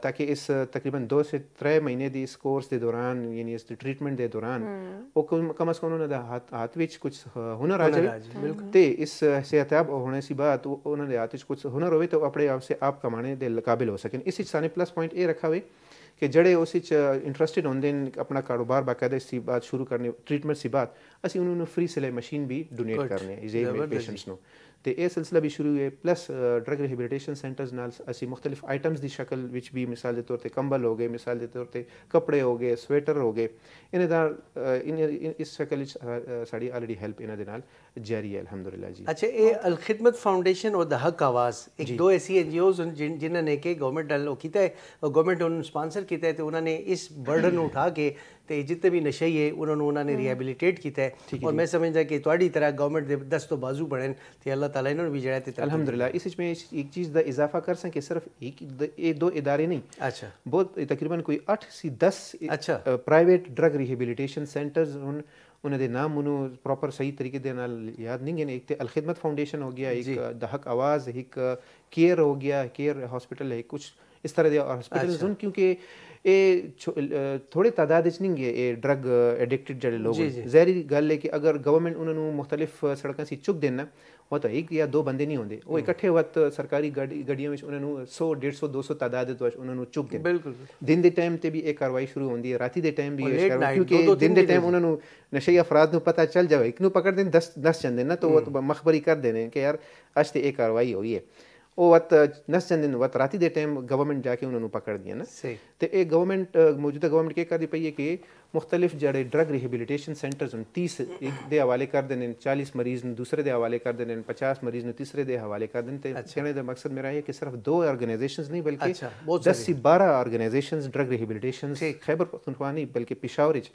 Speaker 3: ਤਾਂ ਕਿ ਇਸ ਤਕਰੀਬਨ 2 ਸੇ 3 ਮਹੀਨੇ ਦੀ ਇਸ ਕੋਰਸ ਦੇ ਦੌਰਾਨ ਯਾਨੀ ਇਸ ਟ੍ਰੀਟਮੈਂਟ ਦੇ ਦੌਰਾਨ ਉਹ ਕਮ ਅਸ ਉਹਨਾਂ ਦਾ ਹੱਥ ਵਿੱਚ ਕੁਝ ਹੁਨਰ ਆ ਜਾਵੇ ਤੇ ਇਸ ਸਿਹਤਯਾਬ ਹੋਣੇ ਸੀ ਬਾਅਦ ਉਹਨਾਂ ਦੇ ਹੱਥ ਵਿੱਚ ਕੁਝ ਹੁਨਰ ਹੋਵੇ ਤਾਂ ਆਪਣੇ ਆਪ ਸੇ ਆਪ ਕਮਾਣੇ ਦੇ ਕਾਬਿਲ ਹੋ ਸਕਣ ਇਸ ਵਿੱਚ ਸਾਨੇ ਪਲੱਸ ਪੁਆਇੰਟ ਇਹ ਰੱਖਾ ਹੋਵੇ ਕਿ ਜਿਹੜੇ ਉਸ ਵਿੱਚ ਇੰਟਰਸਟਿਡ ਹੁੰਦੇ ਨੇ ਆਪਣਾ ਕਾਰੋਬਾਰ ਬਾਕਾਇਦਾ ਇਸ ਬਾਤ ਸ਼ੁਰੂ ਕਰਨੇ ਟ੍ਰੀਟਮੈਂਟ ਸੀ ਬਾਤ ਅਸੀਂ ਉਹਨਾਂ ਨੂੰ ਫ੍ਰੀ ਸਿਲਾਈ ਮਸ਼ੀਨ ਵੀ ਡੋਨੇਟ ਕਰਨੇ ਇਸੇ ਜੇ ਪੇਸ਼ੈਂਟਸ ਨੂੰ ਤੇ ਇਹ ਸਿਲਸਿਲਾ ਵੀ ਸ਼ੁਰੂ ਹੋਇਆ ਪਲੱਸ ਡਰਗ ਰਿਹੈਬਿਲਿਟੇਸ਼ਨ ਸੈਂਟਰਸ ਨਾਲ ਅਸੀਂ مختلف ਆਈਟਮਸ ਦੀ ਸ਼ਕਲ ਵਿੱਚ ਵੀ ਮਿਸਾਲ ਦੇ ਤੌਰ ਤੇ ਕੰਬਲ ਹੋ ਗਏ ਮਿਸਾਲ ਦੇ ਤੌਰ ਤੇ ਕੱਪੜੇ ਹੋ ਗਏ ਸਵੈਟਰ ਹੋ ਗਏ ਇਹਨਾਂ ਦਾ ਇਸ ਸ਼ਕਲ ਵਿੱਚ ਸਾਡੀ ਆਲਰੇਡੀ ਹੈਲਪ ਇਹਨਾਂ ਦੇ ਨਾਲ ਜਾਰੀ ਹੈ ਅਲਹਮਦੁਲਿਲਾ ਜੀ
Speaker 1: ਅੱਛਾ ਇਹ ਅਲ ਖਿਦਮਤ ਫਾਊਂਡੇਸ਼ਨ ਔਰ ਦ ਹਕ ਆਵਾਜ਼ ਇੱਕ
Speaker 3: ਦੋ ਐਸੀ ਐਨਜੀਓਜ਼
Speaker 1: ਜਿਨ੍ਹਾਂ ਨੇ ਕਿ ਗਵਰਨਮੈਂਟ ਨਾਲ ਕੀਤਾ ਹੈ ਗਵਰਨਮੈਂਟ ਉਹਨਾਂ ਨੂੰ ਸਪਾਂਸਰ ਕੀਤਾ ਹੈ ਤੇ ਉਹਨਾਂ ਨੇ ਇਸ ਬਰਡਨ ਉਠਾ ਕੇ तो जितने भी नशाई है उन्होंने उन्होंने रिहेबिलिटेट हम्म। किया है और मैं समझता कि थोड़ी तरह गवर्नमेंट
Speaker 3: के दस तो बाजू बने तो अल्लाह तला इन्होंने भी जरा अलहमदुल्ला इस में एक चीज़ का इजाफा कर सकें कि सिर्फ एक दो इदारे नहीं अच्छा बहुत तकरीबन कोई अठ सी दस अच्छा प्राइवेट ड्रग रिहेबिलिटेशन सेंटर्स उन उन्होंने नाम उन्होंने प्रॉपर सही तरीके दे याद नहीं है एक तो अलखिदमत फाउंडेशन हो गया एक दहक आवाज़ एक केयर हो गया केयर हॉस्पिटल है कुछ इस तरह के हॉस्पिटल अच्छा। क्योंकि ਇਹ ਥੋੜੇ ਤਾਦਾਦ ਵਿੱਚ ਨਹੀਂ ਇਹ ਡਰਗ ਐਡਿਕਟਡ ਜਿਹੜੇ ਲੋਕ ਜ਼ਹਿਰੀ ਗੱਲ ਹੈ ਕਿ ਅਗਰ ਗਵਰਨਮੈਂਟ ਉਹਨਾਂ ਨੂੰ ਮੁxtਲਿਫ ਸੜਕਾਂ ਸੀ ਚੁੱਕ ਦੇਣਾ ਉਹ ਤਾਂ ਇੱਕ ਜਾਂ ਦੋ ਬੰਦੇ ਨਹੀਂ ਹੁੰਦੇ ਉਹ ਇਕੱਠੇ ਵਕਤ ਸਰਕਾਰੀ ਗੱਡੀਆਂ ਵਿੱਚ ਉਹਨਾਂ ਨੂੰ 100 150 200 ਤਾਦਾਦ ਦੇ ਵਿੱਚ ਉਹਨਾਂ ਨੂੰ ਚੁੱਕ ਦੇ ਬਿਲਕੁਲ ਦਿਨ ਦੇ ਟਾਈਮ ਤੇ ਵੀ ਇਹ ਕਾਰਵਾਈ ਸ਼ੁਰੂ ਹੁੰਦੀ ਹੈ ਰਾਤੀ ਦੇ ਟਾਈਮ ਵੀ ਇਹ ਕਾਰਵਾਈ ਕਿਉਂਕਿ ਦਿਨ ਦੇ ਟਾਈਮ ਉਹਨਾਂ ਨੂੰ ਨਸ਼ੇ ਅਫਰਾਦ ਨੂੰ ਪਤਾ ਚੱਲ ਜਾਵੇ ਇੱਕ ਨੂੰ ਪਕੜ ਦੇਣ 10 10 ਜਾਂਦੇ ਨਾ ਤਾਂ ਉਹ ਮਖਬਰੀ ਕਰ ਦੇਣੇ ਕਿ ਯਾਰ ਅੱਜ ਤੇ ਇਹ ਕਾਰਵਾਈ ਹੋਈ ਹੈ ਉਹ ਵਤ ਨਸਨ ਦਿਨ ਵਤ ਰਾਤੀ ਦੇ ਟਾਈਮ ਗਵਰਨਮੈਂਟ ਜਾ ਕੇ ਉਹਨਾਂ ਨੂੰ ਪਕੜ ਦਿਆ ਨਾ ਤੇ ਇਹ ਗਵਰਨਮੈਂਟ ਮੌਜੂਦਾ ਗਵਰਨਮੈਂਟ ਕੀ ਕਰਦੀ ਪਈ ਹੈ ਕਿ ਮੁxtਲਿਫ ਜਿਹੜੇ ਡਰਗ ਰਿਹੈਬਿਲਿਟੇਸ਼ਨ ਸੈਂਟਰਸ ਨੂੰ 30 ਇੱਕ ਦੇ ਹਵਾਲੇ ਕਰ ਦੇਣ 40 ਮਰੀਜ਼ ਨੂੰ ਦੂਸਰੇ ਦੇ ਹਵਾਲੇ ਕਰ ਦੇਣ 50 ਮਰੀਜ਼ ਨੂੰ ਤੀਸਰੇ ਦੇ ਹਵਾਲੇ ਕਰ ਦੇਣ ਤੇ ਕਹਿਣੇ ਦਾ ਮਕਸਦ ਮੇਰਾ ਹੈ ਕਿ ਸਿਰਫ ਦੋ ਆਰਗੇਨਾਈਜੇਸ਼ਨਸ ਨਹੀਂ ਬਲਕਿ 10 ਸੇ 12 organisations drug rehabilitation Khyber Pakhtunkhwa ਨਹੀਂ ਬਲਕਿ ਪਿਸ਼ਾਵਰ ਵਿੱਚ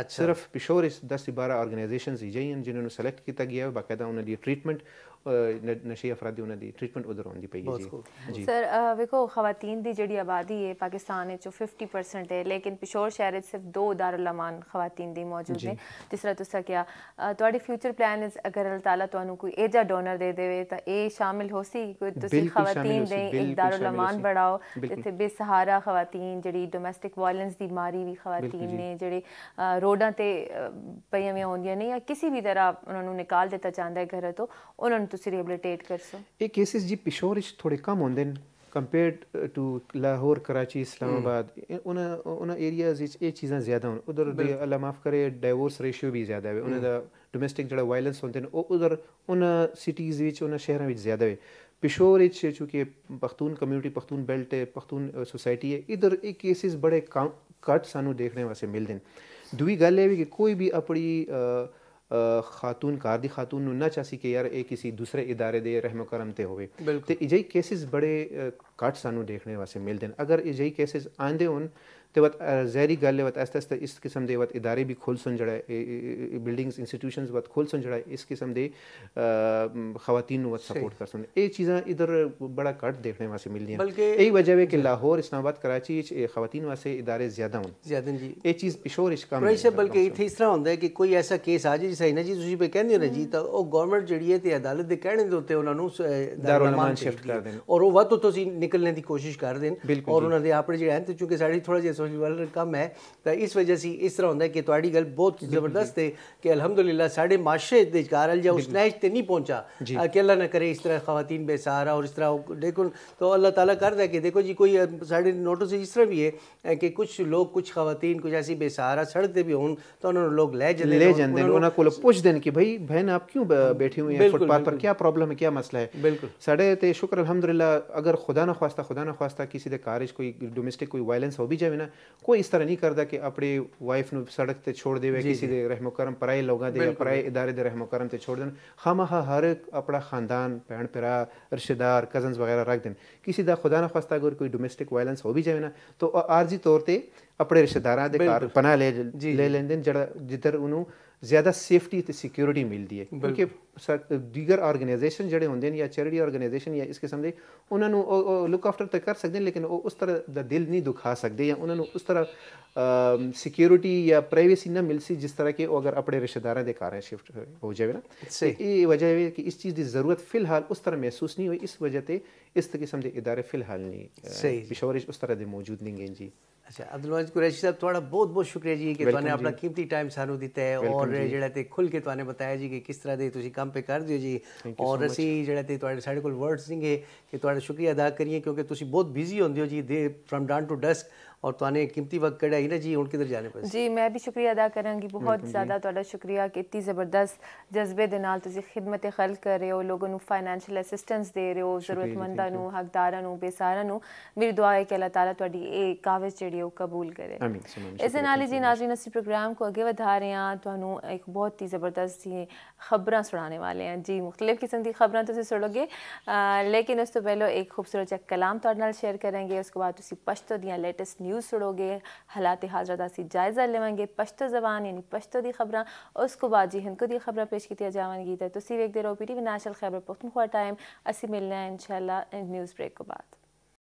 Speaker 3: अच्छा। सिर्फ पिशोर इस दस से बारह ऑर्गेनाइजेशन ही यही हैं जिन्होंने सेलेक्ट किया गया है बाकायदा उन्हें लिए ट्रीटमेंट ਨਸ਼ੇ ਅਫਰਾਦੀ ਉਹਨਾਂ ਦੀ ਟ੍ਰੀਟਮੈਂਟ ਉਧਰ ਆਉਂਦੀ ਪਈ ਹੈ ਜੀ ਸਰ
Speaker 2: ਵੇਖੋ ਖਵਾਤੀਨ ਦੀ ਜਿਹੜੀ ਆਬਾਦੀ ਹੈ ਪਾਕਿਸਤਾਨ ਵਿੱਚ 50% ਹੈ ਲੇਕਿਨ ਪਿਸ਼ੋਰ ਸ਼ਹਿਰ ਵਿੱਚ ਸਿਰਫ ਦੋ ਦਾਰੁਲਮਾਨ ਖਵਾਤੀਨ ਦੀ ਮੌਜੂਦ ਨੇ ਜਿਸ ਤਰ੍ਹਾਂ ਤੁਸੀਂ ਕਿਹਾ ਤੁਹਾਡੇ ਫਿਊਚਰ ਪਲਾਨ ਇਸ ਅਗਰ ਅੱਲਾਹ ਤਾਲਾ ਤੁਹਾਨੂੰ ਕੋਈ ਇਹਦਾ ਡੋਨਰ ਦੇ ਦੇਵੇ ਤਾਂ ਇਹ ਸ਼ਾਮਿਲ ਹੋ ਸੀ ਕੋਈ ਤੁਸੀਂ ਖਵਾਤੀਨ ਦੇ ਇੱਕ ਦਾਰੁਲਮਾਨ ਬਣਾਓ ਜਿੱਥੇ ਬੇਸਹਾਰਾ ਖਵਾਤੀਨ ਜਿਹੜੀ ਡੋਮੈਸਟਿਕ ਵਾਇਲੈਂਸ ਦੀ ਮਾਰੀ ਵੀ ਖਵਾਤੀਨ ਨੇ ਜਿਹੜੇ ਰੋਡਾਂ ਤੇ ਪਈਆਂ ਹੋਈਆਂ ਹੁੰਦੀਆਂ ਨੇ ਜਾਂ ਕਿਸੇ ਵੀ ਤਰ੍ਹਾਂ ਉਹਨਾਂ ਨੂੰ ਨਿਕਾਲ ਦਿੱਤਾ ਜਾਂਦਾ ਹੈ ਘਰ ਤੋਂ ਉਹਨਾਂ ਨੂੰ ਤੁਸੀਂ ਰੀਹੈਬਿਲਿਟੇਟ ਕਰਸੋ
Speaker 3: ਇਹ ਕੇਸਿਸ ਜੀ ਪਿਸ਼ੋਰ ਵਿੱਚ ਥੋੜੇ ਕਮ ਹੁੰਦੇ ਨੇ ਕੰਪੇਅਰਡ ਟੂ ਲਾਹੌਰ ਕਰਾਚੀ ਇਸਲਾਮਾਬਾਦ ਉਹਨਾਂ ਉਹਨਾਂ ਏਰੀਆਜ਼ ਵਿੱਚ ਇਹ ਚੀਜ਼ਾਂ ਜ਼ਿਆਦਾ ਹਨ ਉਧਰ ਦੇ ਅੱਲਾ ਮਾਫ ਕਰੇ ਡਾਈਵੋਰਸ ਰੇਸ਼ੀਓ ਵੀ ਜ਼ਿਆਦਾ ਹੈ ਉਹਨਾਂ ਦਾ ਡੋਮੈਸਟਿਕ ਜਿਹੜਾ ਵਾਇਲੈਂਸ ਹੁੰਦੇ ਨੇ ਉਹ ਉਧਰ ਉਹਨਾਂ ਸਿਟੀਜ਼ ਵਿੱਚ ਉਹਨਾਂ ਸ਼ਹਿਰਾਂ ਵਿੱਚ ਜ਼ਿਆਦਾ ਹੈ पिशोर इच चूँकि पख्तून कम्यूनिटी पख्तून बेल्ट है पख्तून सोसाइटी है इधर ये केसिस बड़े कम घट सू देखने वास्ते मिलते हैं दूई गल है भी कि कोई भी अपनी ਖਾਤੂਨ ਕਾਰ ਦੀ ਖਾਤੂਨ ਨੂੰ ਨਾ ਚਾਸੀ ਕਿ ਯਾਰ ਇਹ ਕਿਸੇ ਦੂਸਰੇ ادارے ਦੇ ਰਹਿਮ ਕਰਮ ਤੇ ਹੋਵੇ ਤੇ ਅਜਿਹੇ ਕੇਸਿਸ ਬੜੇ ਘੱਟ ਸਾਨੂੰ ਦੇਖਣੇ ਵਾਸਤੇ ਮਿਲਦੇ ਨੇ ਅਗਰ ਅਜਿਹੇ ਕੇਸਿਸ ਆਂਦੇ ਹੋਣ तो वह ज़हरी गल है वह आस्ते आस्ते इस किस्म के वह इदारे भी खोल सन जड़ा बिल्डिंग्स इंस्टीट्यूशन वह खोल सन जड़ा इस किस्म के खातन वह सपोर्ट कर सकते ये चीज़ा इधर बड़ा घट देखने वास्ते दी बल्कि यही वजह है कि लाहौर इस्लामाबाद कराची खातन वास्ते इदारे ज्यादा होने ज्यादा जी ये चीज़ पिशोर इस काम बल्कि
Speaker 1: इतने इस तरह होंगे कि कोई ऐसा केस आ जाए सही ना जी तुम पे कहते हो जी हम्म। तो वह गौरमेंट जी है अदालत के कहने के उत्ते उन्होंने और वो वो तो निकलने की कोशिश कर दें और उन्होंने अपने जो है चूंकि साड़ी थोड़ा जिहा सोशल डिवैलपर कम है तो इस वजह से इस तरह होंगे कि थोड़ी गल बहुत जबरदस्त है कि अलहमदुल्ला साढ़े माशरे कार जा उस नहज से नहीं पहुँचा कि अल्लाह ना करे इस तरह खातन बेसहारा और इस तरह देखो तो अल्लाह तला कर दे कि देखो जी कोई साढ़े नोटिस इस तरह भी है कि कुछ लोग कुछ खातन कुछ ऐसी बेसहारा सड़क पर भी हो तो उन्होंने लोग जाते ले जाते उन्होंने
Speaker 3: पूछ दें कि भाई बहन आप क्यों हाँ, बैठी हुई हैं फुटपाथ पर क्या प्रॉब्लम है क्या मसला है बिल्कुल साढ़े तो शुक्र अलहमदिल्ला अगर खुदा ना खास्ता खुदा ना खास्ता किसी के कारज कोई डोमेस्टिक कोई वायलेंस हो भी जाए ना ਕੋਈ ਇਸ ਤਰ੍ਹਾਂ ਨਹੀਂ ਕਰਦਾ ਕਿ ਆਪਣੀ ਵਾਈਫ ਨੂੰ ਸੜਕ ਤੇ ਛੋੜ ਦੇਵੇ ਕਿਸੇ ਦੇ ਰਹਿਮ ਕਰਮ ਪਰਾਏ ਲੋਕਾਂ ਦੇ ਪਰਾਈ ਪਰਾਏ ਇਦਾਰੇ ਦੇ ਰਹਿਮ ਕਰਮ ਤੇ ਛੋੜ ਦੇਣ ਹਮ ਹਰ ਆਪਣਾ ਖਾਨਦਾਨ ਭੈਣ ਭਰਾ ਰਿਸ਼ਤੇਦਾਰ ਕਜ਼ਨਸ ਵਗੈਰਾ ਰੱਖ ਦੇਣ ਕਿਸੇ ਦਾ ਖੁਦਾ ਨਾ ਖਾਸਤਾ ਅਗਰ ਕੋਈ ਡੋਮੈਸਟਿਕ ਵਾਇਲੈਂਸ ਹੋ ਵੀ ਜਾਵੇ ਨਾ ਤਾਂ ਆਰਜੀ ਤੌਰ ਤੇ ਆਪਣੇ ਰਿਸ਼ਤੇਦਾਰਾਂ ਦੇ ਘਰ ਲੈ ਲੈ ਲੈਂਦੇ ਜਿਹੜਾ ਜਿੱਧਰ ਉਹਨੂੰ ਜ਼ਿਆਦਾ ਸੇਫਟੀ ਤੇ ਸਿਕਿਉਰਿਟੀ ਮਿਲਦੀ ਹੈ ਕਿਉਂਕਿ ਦੀਗਰ ਆਰਗੇਨਾਈਜੇਸ਼ਨ ਜਿਹੜੇ ਹੁੰਦੇ ਨੇ ਜਾਂ ਚੈਰਿਟੀ ਆਰਗੇਨਾਈਜੇਸ਼ਨ ਜਾਂ ਇਸ ਕਿਸਮ ਦੇ ਉਹਨਾਂ ਨੂੰ ਉਹ ਲੁੱਕ ਆਫਟਰ ਤਾਂ ਕਰ ਸਕਦੇ ਨੇ ਲੇਕਿਨ ਉਹ ਉਸ ਤਰ੍ਹਾਂ ਦਾ ਦਿਲ ਨਹੀਂ ਦੁਖਾ ਸਕਦੇ ਜਾਂ ਉਹਨਾਂ ਨੂੰ ਉਸ ਤਰ੍ਹਾਂ ਸਿਕਿਉਰਿਟੀ ਜਾਂ ਪ੍ਰਾਈਵੇਸੀ ਨਾ ਮਿਲ ਸੀ ਜਿਸ ਤਰ੍ਹਾਂ ਕਿ ਉਹ ਅਗਰ ਆਪਣੇ ਰਿਸ਼ਤੇਦਾਰਾਂ ਦੇ ਘਰ ਸ਼ਿਫਟ ਹੋ ਜਾਵੇ ਨਾ ਇਹ ਵਜ੍ਹਾ ਹੈ ਕਿ ਇਸ ਚੀਜ਼ ਦੀ ਜ਼ਰੂਰਤ ਫਿਲਹਾਲ ਉਸ ਤਰ੍ਹਾਂ ਮਹਿਸੂਸ ਨਹੀਂ ਹੋਈ ਇਸ ਵਜ੍ਹਾ ਤੇ ਇਸ ਕਿਸਮ ਦੇ ادارے ਫਿਲਹਾਲ ਨਹੀਂ ਪਿਸ਼ਾਵਰ ਉਸ ਤਰ੍ਹਾਂ ਦੇ ਮੌਜੂਦ ਨਹੀਂ ਗਏ ਜੀ अच्छा
Speaker 1: अब्दुलवाज कुरैशी साहब थोड़ा बहुत बहुत शुक्रिया जी कि तुमने अपना कीमती टाइम सानू दिता है और जड़ा खुल के तुमने बताया जी कि किस तरह के तुम कम पे कर दियो जी और असी जड़ा तो वर्ड्स नहीं है कि शुक्रिया अदा करिए क्योंकि बहुत बिजी होंगे हो जी दे फ्रॉम डाउन टू डस्क और तुमने तो कीमती वक्त कड़ा ही ना जी उनके किधर जाने पर
Speaker 2: जी मैं भी शुक्रिया अदा कराँगी बहुत ज़्यादा थोड़ा शुक्रिया कि इतनी जबरदस्त जज्बे के नाल तुम खिदमत खल कर रहे हो लोगों को फाइनेंशियल असिस्टेंस दे रहे हो जरूरतमंदा हकदारा बेसारा मेरी दुआ है कि अल्लाह ताला थोड़ी ये कावज जी कबूल करे इस नाल जी नाजरीन असं प्रोग्राम को अगे बढ़ा रहे हैं तो एक बहुत ही ज़बरदस्त जी खबर सुनाने वाले हैं जी मुख्तलिफ किस्म की खबर तुम सुनोगे लेकिन उस तो पहले एक खूबसूरत जहा कलाम थोड़े शेयर करेंगे उसके बाद पश्तो दियाँ लेटेस्ट न्यूज़ न्यूज़ सुनोगे हालात हाजरा का असी जायजा लवेंगे पश्तो जबान यानी पश्तो की खबर उसको बाद जी हिंदको दी खबर पेश की जावनगी तो तुम देखते रहो P T V national Khyber Pakhtunkhwa time असी मिलना है इन शाला न्यूज़ ब्रेक को बाद